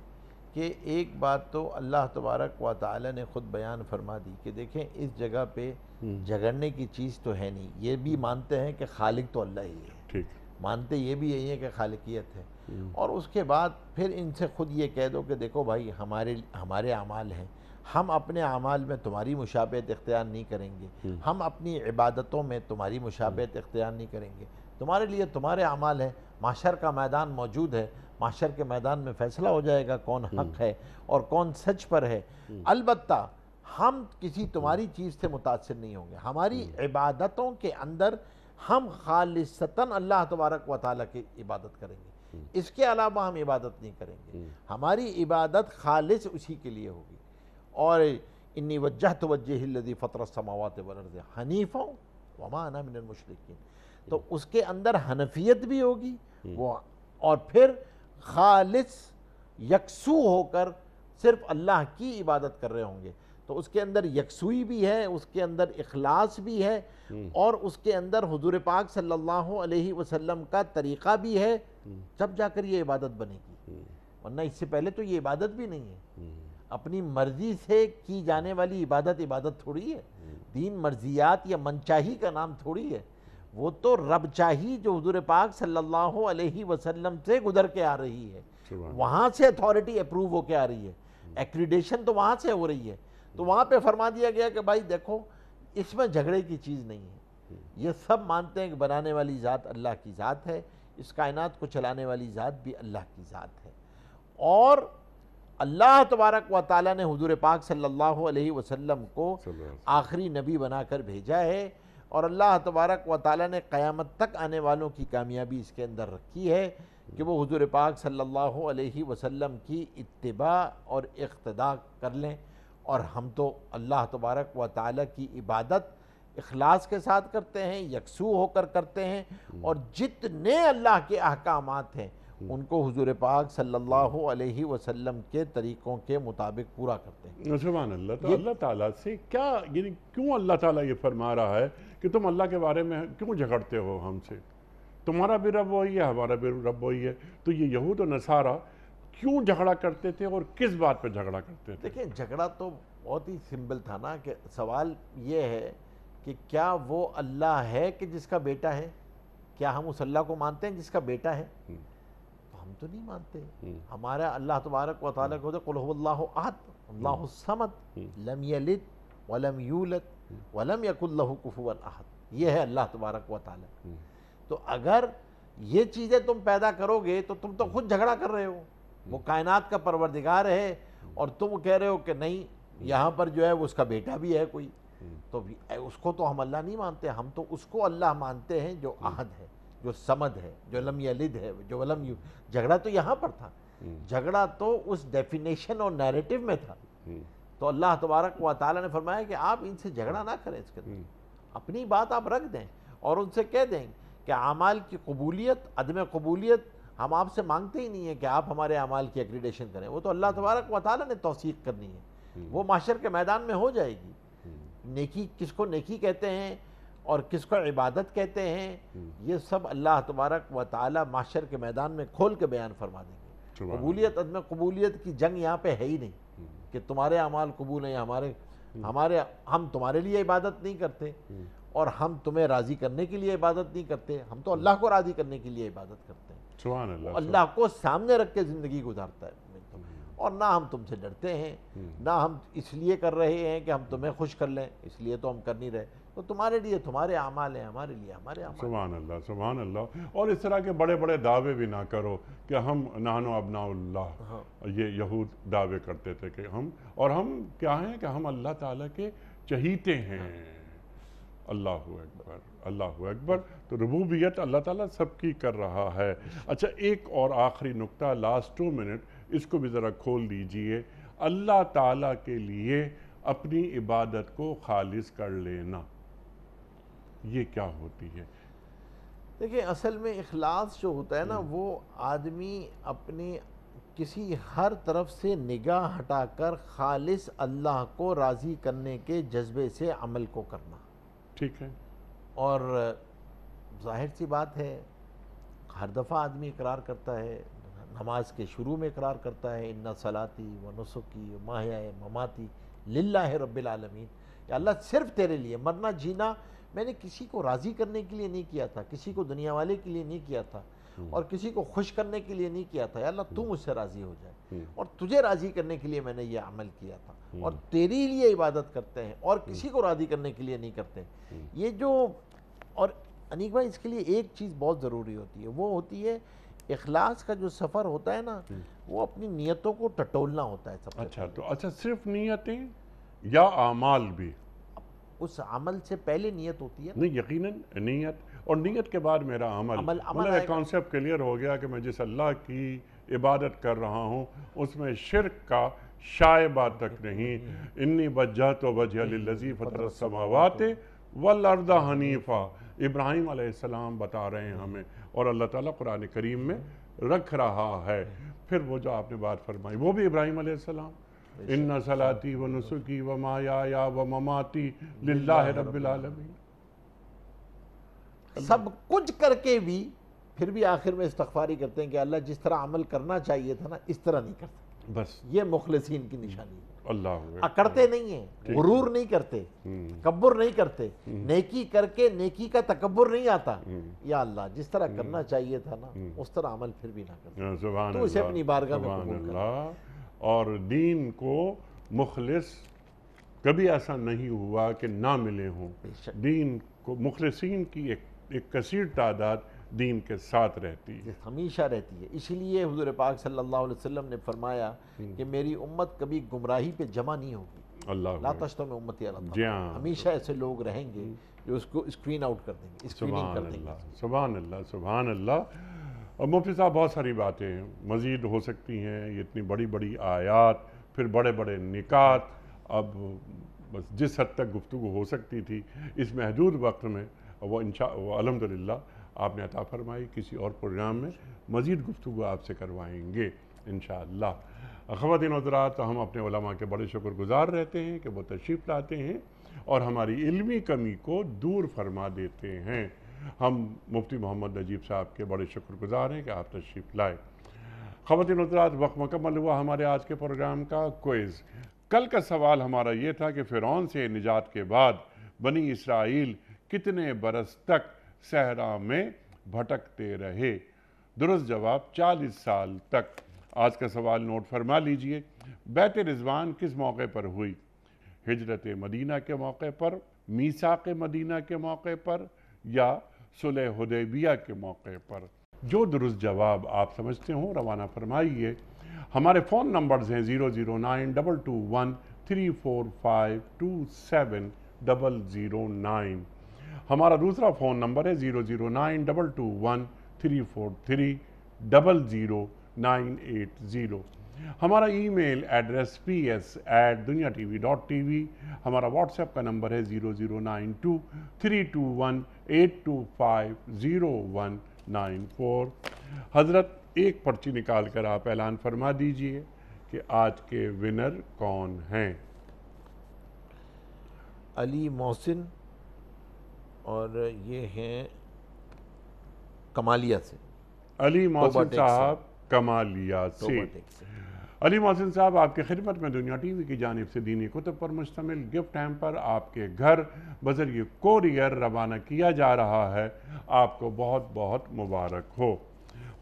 कि एक बात तो अल्लाह तबारक व ताली ने ख़ुद बयान फरमा दी कि देखें इस जगह पे हम्म। झगड़ने की चीज़ तो है नहीं ये भी मानते हैं कि खालिक तो अल्लाह ही है ठीक मानते ये भी यही है कि खालिकियत है हम्म। और उसके बाद फिर इनसे ख़ुद ये कह दो कि देखो भाई हमारे हमारे अमाल हैं हम अपने अमाल में तुम्हारी मुशाबत इख्तियार नहीं करेंगे हम्म। हम अपनी इबादतों में तुम्हारी मुशाबत इख्तियार नहीं करेंगे तुम्हारे लिए तुम्हारे अमाल हैं माशर का मैदान मौजूद है माशर के मैदान में फैसला हो जाएगा कौन हम्म। हक है और कौन सच पर है हम्म। अलबत् हम किसी तुम्हारी हम्म। चीज़ से मुतासर नहीं होंगे हमारी इबादतों के अंदर हम खालिसता अल्लाह तबारक व ताली की इबादत करेंगे इसके अलावा हम इबादत नहीं करेंगे हमारी इबादत खालिस उसी के लिए होगी और इन्नी वजह तो वजहदी फ़तर समावत वर्द वमाना मिन तो उसके अंदर हनफियत भी होगी वो और फिर खालिस यकसू होकर सिर्फ अल्लाह की इबादत कर रहे होंगे तो उसके अंदर यकसुई भी है उसके अंदर इखलास भी है हम्म। और उसके अंदर हजूर पाक सल्लल्लाहु अलैहि वसल्लम का तरीक़ा भी है हम्म। जब जाकर ये इबादत बनेगी हम्म। वरना इससे पहले तो ये इबादत भी नहीं है अपनी मर्ज़ी से की जाने वाली इबादत इबादत थोड़ी है दीन मर्जियात या मनचाही का नाम थोड़ी है वो तो रब चाही जो हजूर पाक सल्लल्लाहु अलैहि वसल्लम से गुजर के आ रही है वहाँ से अथॉरिटी अप्रूव होके आ रही है एक्रीडेशन तो वहाँ से हो रही है तो वहाँ पे फरमा दिया गया कि भाई देखो इसमें झगड़े की चीज़ नहीं है ये सब मानते हैं कि बनाने वाली ज़ात अल्लाह की ज़ात है इस कायनात को चलाने वाली ज़ात भी अल्लाह की ज़ात है और अल्लाह तबारक व ताली ने हजूर पाक सल्लल्लाहु अलैहि वसल्लम को आखिरी नबी बनाकर भेजा है और अल्लाह तबारक व ताली ने क़्यामत तक आने वालों की कामयाबी इसके अंदर रखी है कि वो हजूर पाक सल्लल्लाहु अलैहि वसल्लम की इतबा और इकतदा कर लें और हम तो अल्लाह तबारक व ताल की इबादत अखलास के साथ करते हैं यकसू होकर करते हैं और जितने अल्लाह के अहकाम हैं उनको हजूर पाक सल्लल्लाहु अलैहि वसल्लम के तरीक़ों के मुताबिक पूरा करते हैं अल्लाह तो अल्लाह ताला से क्या यानी क्यों अल्लाह ताला ये फरमा रहा है कि तुम अल्लाह के बारे में क्यों झगड़ते हो हमसे तुम्हारा भी रब वही है हमारा भी रब वही है तो ये यहूद और नसारा क्यों झगड़ा करते थे और किस बात पर झगड़ा करते थे देखिए झगड़ा तो बहुत ही सिंपल था ना कि सवाल ये है कि क्या वो अल्लाह है कि जिसका बेटा है क्या हम उस अल्लाह को मानते हैं जिसका बेटा है हम्म। तो हम तो नहीं मानते हम्म। हमारा अल्लाह तबारक वाले ताली को कुल्ला अल्लाह हम्म। समद लम यलित वलम यूलत वलम यकुल्लहु कुफुवन अहद ये है अल्लाह तबारक व ताला हम्म। तो अगर ये चीज़ें तुम पैदा करोगे तो तुम तो खुद झगड़ा कर रहे हो हम्म। वो कायनात का परवरदिगार है और तुम कह रहे हो कि नहीं हम्म। यहाँ पर जो है उसका बेटा भी है कोई तो भी उसको तो हम अल्लाह नहीं मानते हम तो उसको अल्लाह मानते हैं जो आहद है जो समद है जो लम यलिद है जो लम यू झगड़ा तो यहाँ पर था झगड़ा तो उस डेफिनेशन और नैरेटिव में था तो अल्लाह तबारक व ताली ने फरमाया कि आप इनसे झगड़ा ना करें इसके हम्म। अपनी बात आप रख दें और उनसे कह दें कि अमाल की कबूलियत अदम कबूलियत हम आपसे मांगते ही नहीं है कि आप हमारे अमाल की एग्रीडेशन करें वो तो अल्लाह हम्म। तबारक व ताली ने तोसीक करनी है हम्म। वो माशर के मैदान में हो जाएगी नेकी किसको नेकी कहते हैं और किसको इबादत कहते हैं ये सब अल्लाह तबारक व ताली माशर के मैदान में खोल के बयान फरमा देंगे कबूलियत अदम कबूलियत की जंग यहाँ पे है ही नहीं कि तुम्हारे अमाल कबूल हैं हमारे हमारे हम तुम्हारे लिए इबादत नहीं करते और हम तुम्हें राज़ी करने के लिए इबादत नहीं करते हम तो अल्लाह को राज़ी करने के लिए इबादत करते हैं अल्लाह को सामने रख के ज़िंदगी गुजारता है और ना हम तुमसे डरते हैं हम्म। ना हम इसलिए कर रहे हैं कि हम तुम्हें खुश कर लें इसलिए तो हम कर नहीं रहे तो तुम्हारे लिए तुम्हारे अमाल हैं हमारे लिए हमारे सुबहान अल्लाह सुबहान अल्लाह और इस तरह के बड़े बड़े दावे भी ना करो कि हम नानो अबनाउल्लाह हाँ। ये यहूद दावे करते थे कि हम और हम क्या हैं कि हम अल्लाह ताला के चहीते हैं हाँ। अल्लाह अकबर अल्लाह अकबर तो रबूबियत अल्लाह ताला सबकी कर रहा है अच्छा एक और आखिरी नुकता लास्ट टू मिनट इसको भी ज़रा खोल लीजिए अल्लाह ताला के लिए अपनी इबादत को खालिज कर लेना ये क्या होती है देखिए असल में अखलास जो होता है ना हम्म। वो आदमी अपने किसी हर तरफ से निगाह हटाकर खालिस अल्लाह को राज़ी करने के जज्बे से अमल को करना ठीक है और जाहिर सी बात है हर दफ़ा आदमी इकरार करता है नमाज के शुरू में इकरार करता है इन्ना सलाती व नसुकी माहिया ममाती लाला रबालमीन अल्लाह सिर्फ तेरे लिए मरना जीना मैंने किसी को राज़ी करने के लिए नहीं किया था किसी को दुनिया वाले के लिए नहीं किया था हम्म। और किसी को खुश करने के लिए नहीं किया था अल्लाह तू मुझसे हम्म। राज़ी हो जाए हम्म। और तुझे राज़ी करने के लिए मैंने ये अमल किया था और तेरे लिए इबादत करते हैं और किसी को राज़ी करने के लिए नहीं करते ये जो और अनिक भाई इसके लिए एक चीज़ बहुत ज़रूरी होती है वो होती है इखलास का जो सफ़र होता है ना वो अपनी नीयतों को टटोलना होता है सब अच्छा तो अच्छा सिर्फ नीयतें या आमाल भी उस अमल से पहले नीयत होती है नहीं यकीनन नीयत और नीयत के बाद मेरा अमल अमल मतलब कॉन्सेप्ट क्लियर हो गया कि मैं जिस अल्लाह की इबादत कर रहा हूँ उसमें शिरक का शायबा तक नहीं इन्नी वजह तो वजह लजी वर्दा हनीफा इब्राहिम आसमाम बता रहे हैं हमें और अल्लाह ताला कुरान करीम में रख रहा है फिर वो जो आपने बात फरमाई वो भी इब्राहिम आसमाम इन सलाती व नसुकी व माया व ममाती लिल्ला रबालमी सब कुछ करके भी फिर भी आखिर में इस्तफारी करते हैं कि अल्लाह जिस तरह अमल करना चाहिए था ना इस तरह नहीं करते बस ये मुखलसिन की निशानी है अल्लाह करते नहीं है गुरूर नहीं करते हम्म। तकबर नहीं करते हम्म। नेकी करके नेकी का तकबर नहीं आता हम्म। या अल्लाह जिस तरह करना चाहिए था ना उस तरह अमल फिर भी ना करते हाँ, तो उसे अपनी बारगाह में और दीन को मुखलिस कभी ऐसा नहीं हुआ कि ना मिले हों दीन को मुखलसिन की एक एक कसीर तादाद दीन के साथ रहती है हमेशा रहती है इसलिए हजूर पाक सल्लल्लाहु अलैहि वसल्लम ने फरमाया हम्म। कि मेरी उम्मत कभी गुमराही पे जमा नहीं होगी अल्लाह लातश्तों में उम्मत हमेशा ऐसे लोग रहेंगे हम्म। जो उसको स्क्रीन आउट कर देंगे स्क्रीनिंग कर सुबह अल्लाह सुबह अल्लाह और मुफ्ती साहब बहुत सारी बातें मज़ीद हो सकती हैं ये इतनी बड़ी बड़ी आयात फिर बड़े बड़े निकात अब बस जिस हद तक गुफ्तु हो सकती थी इस महदूद वक्त में वो इनशा अलहमदिल्ला आपने अता फरमाई किसी और प्रोग्राम में मज़ीद गुफ्तु आपसे करवाएंगे इन ख़वान तो हम अपने के बड़े गुज़ार रहते हैं कि वो तशरीफ़ लाते हैं और हमारी इलमी कमी को दूर फरमा देते हैं हम मुफ्ती मोहम्मद नजीब साहब के बड़े शुक्रगुजार हैं कि आप तशरीफ़ लाए ख़वान हजरात वक्त मकम्मल हुआ हमारे आज के प्रोग्राम का कोइज़ कल का सवाल हमारा ये था कि फ़िरौन से निजात के बाद बनी इसराइल कितने बरस तक सहरा में भटकते रहे दुरुस्त जवाब 40 साल तक आज का सवाल नोट फरमा लीजिए बैत रिजवान किस मौके पर हुई हिजरत मदीना के मौके पर मीसा के मदीना के मौके पर या सुलह हदेबिया के मौके पर जो दुरुस्त जवाब आप समझते हो रवाना फरमाइए हमारे फ़ोन नंबर्स हैं zero zero nine double two one three four five two seven double zero nine हमारा दूसरा फ़ोन नंबर है zero zero nine double two one three four three double zero nine eight zero हमारा email address P S at Duniya T V dot T V हमारा WhatsApp का number है zero zero nine two three two one eight two five zero one nine four हज़रत एक पर्ची निकाल कर आप ऐलान फरमा दीजिए कि आज के विनर कौन हैं अली मोहसिन और ये हैं कमालिया से अली मोहसिन साहब कमालिया से अली मोहसिन साहब आपके खिदमत में दुनिया टी वी की जानब से दीनी कुतुब पर मुश्तमिल गिफ्ट हैम पर आपके घर बजरिए कोरियर रवाना किया जा रहा है आपको बहुत बहुत मुबारक हो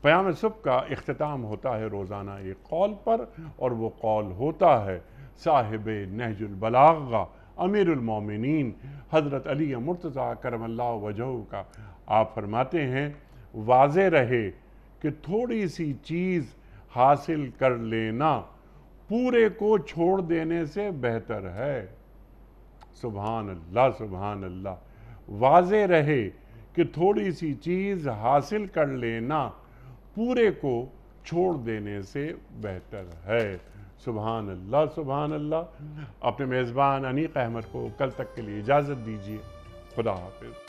प्याम सुबह का अख्ताम होता है रोज़ाना एक कॉल पर और वो कॉल होता है साहिब नहजुलबलागा अमीरमिन हज़रत अली मुर्तज़ा करमल्ला वजह का आप फरमाते हैं वाज रहे कि थोड़ी सी चीज़ हासिल कर लेना पूरे को छोड़ देने से बेहतर है सुबहान अल्लाह सुबहान अल्लाह वाज रहे कि थोड़ी सी चीज़ हासिल कर लेना पूरे को छोड़ देने से बेहतर है सुबहान अल्लाह सुबहान अल्लाह अपने मेज़बान अनीक अहमद को कल तक के लिए इजाज़त दीजिए खुदा हाफिज़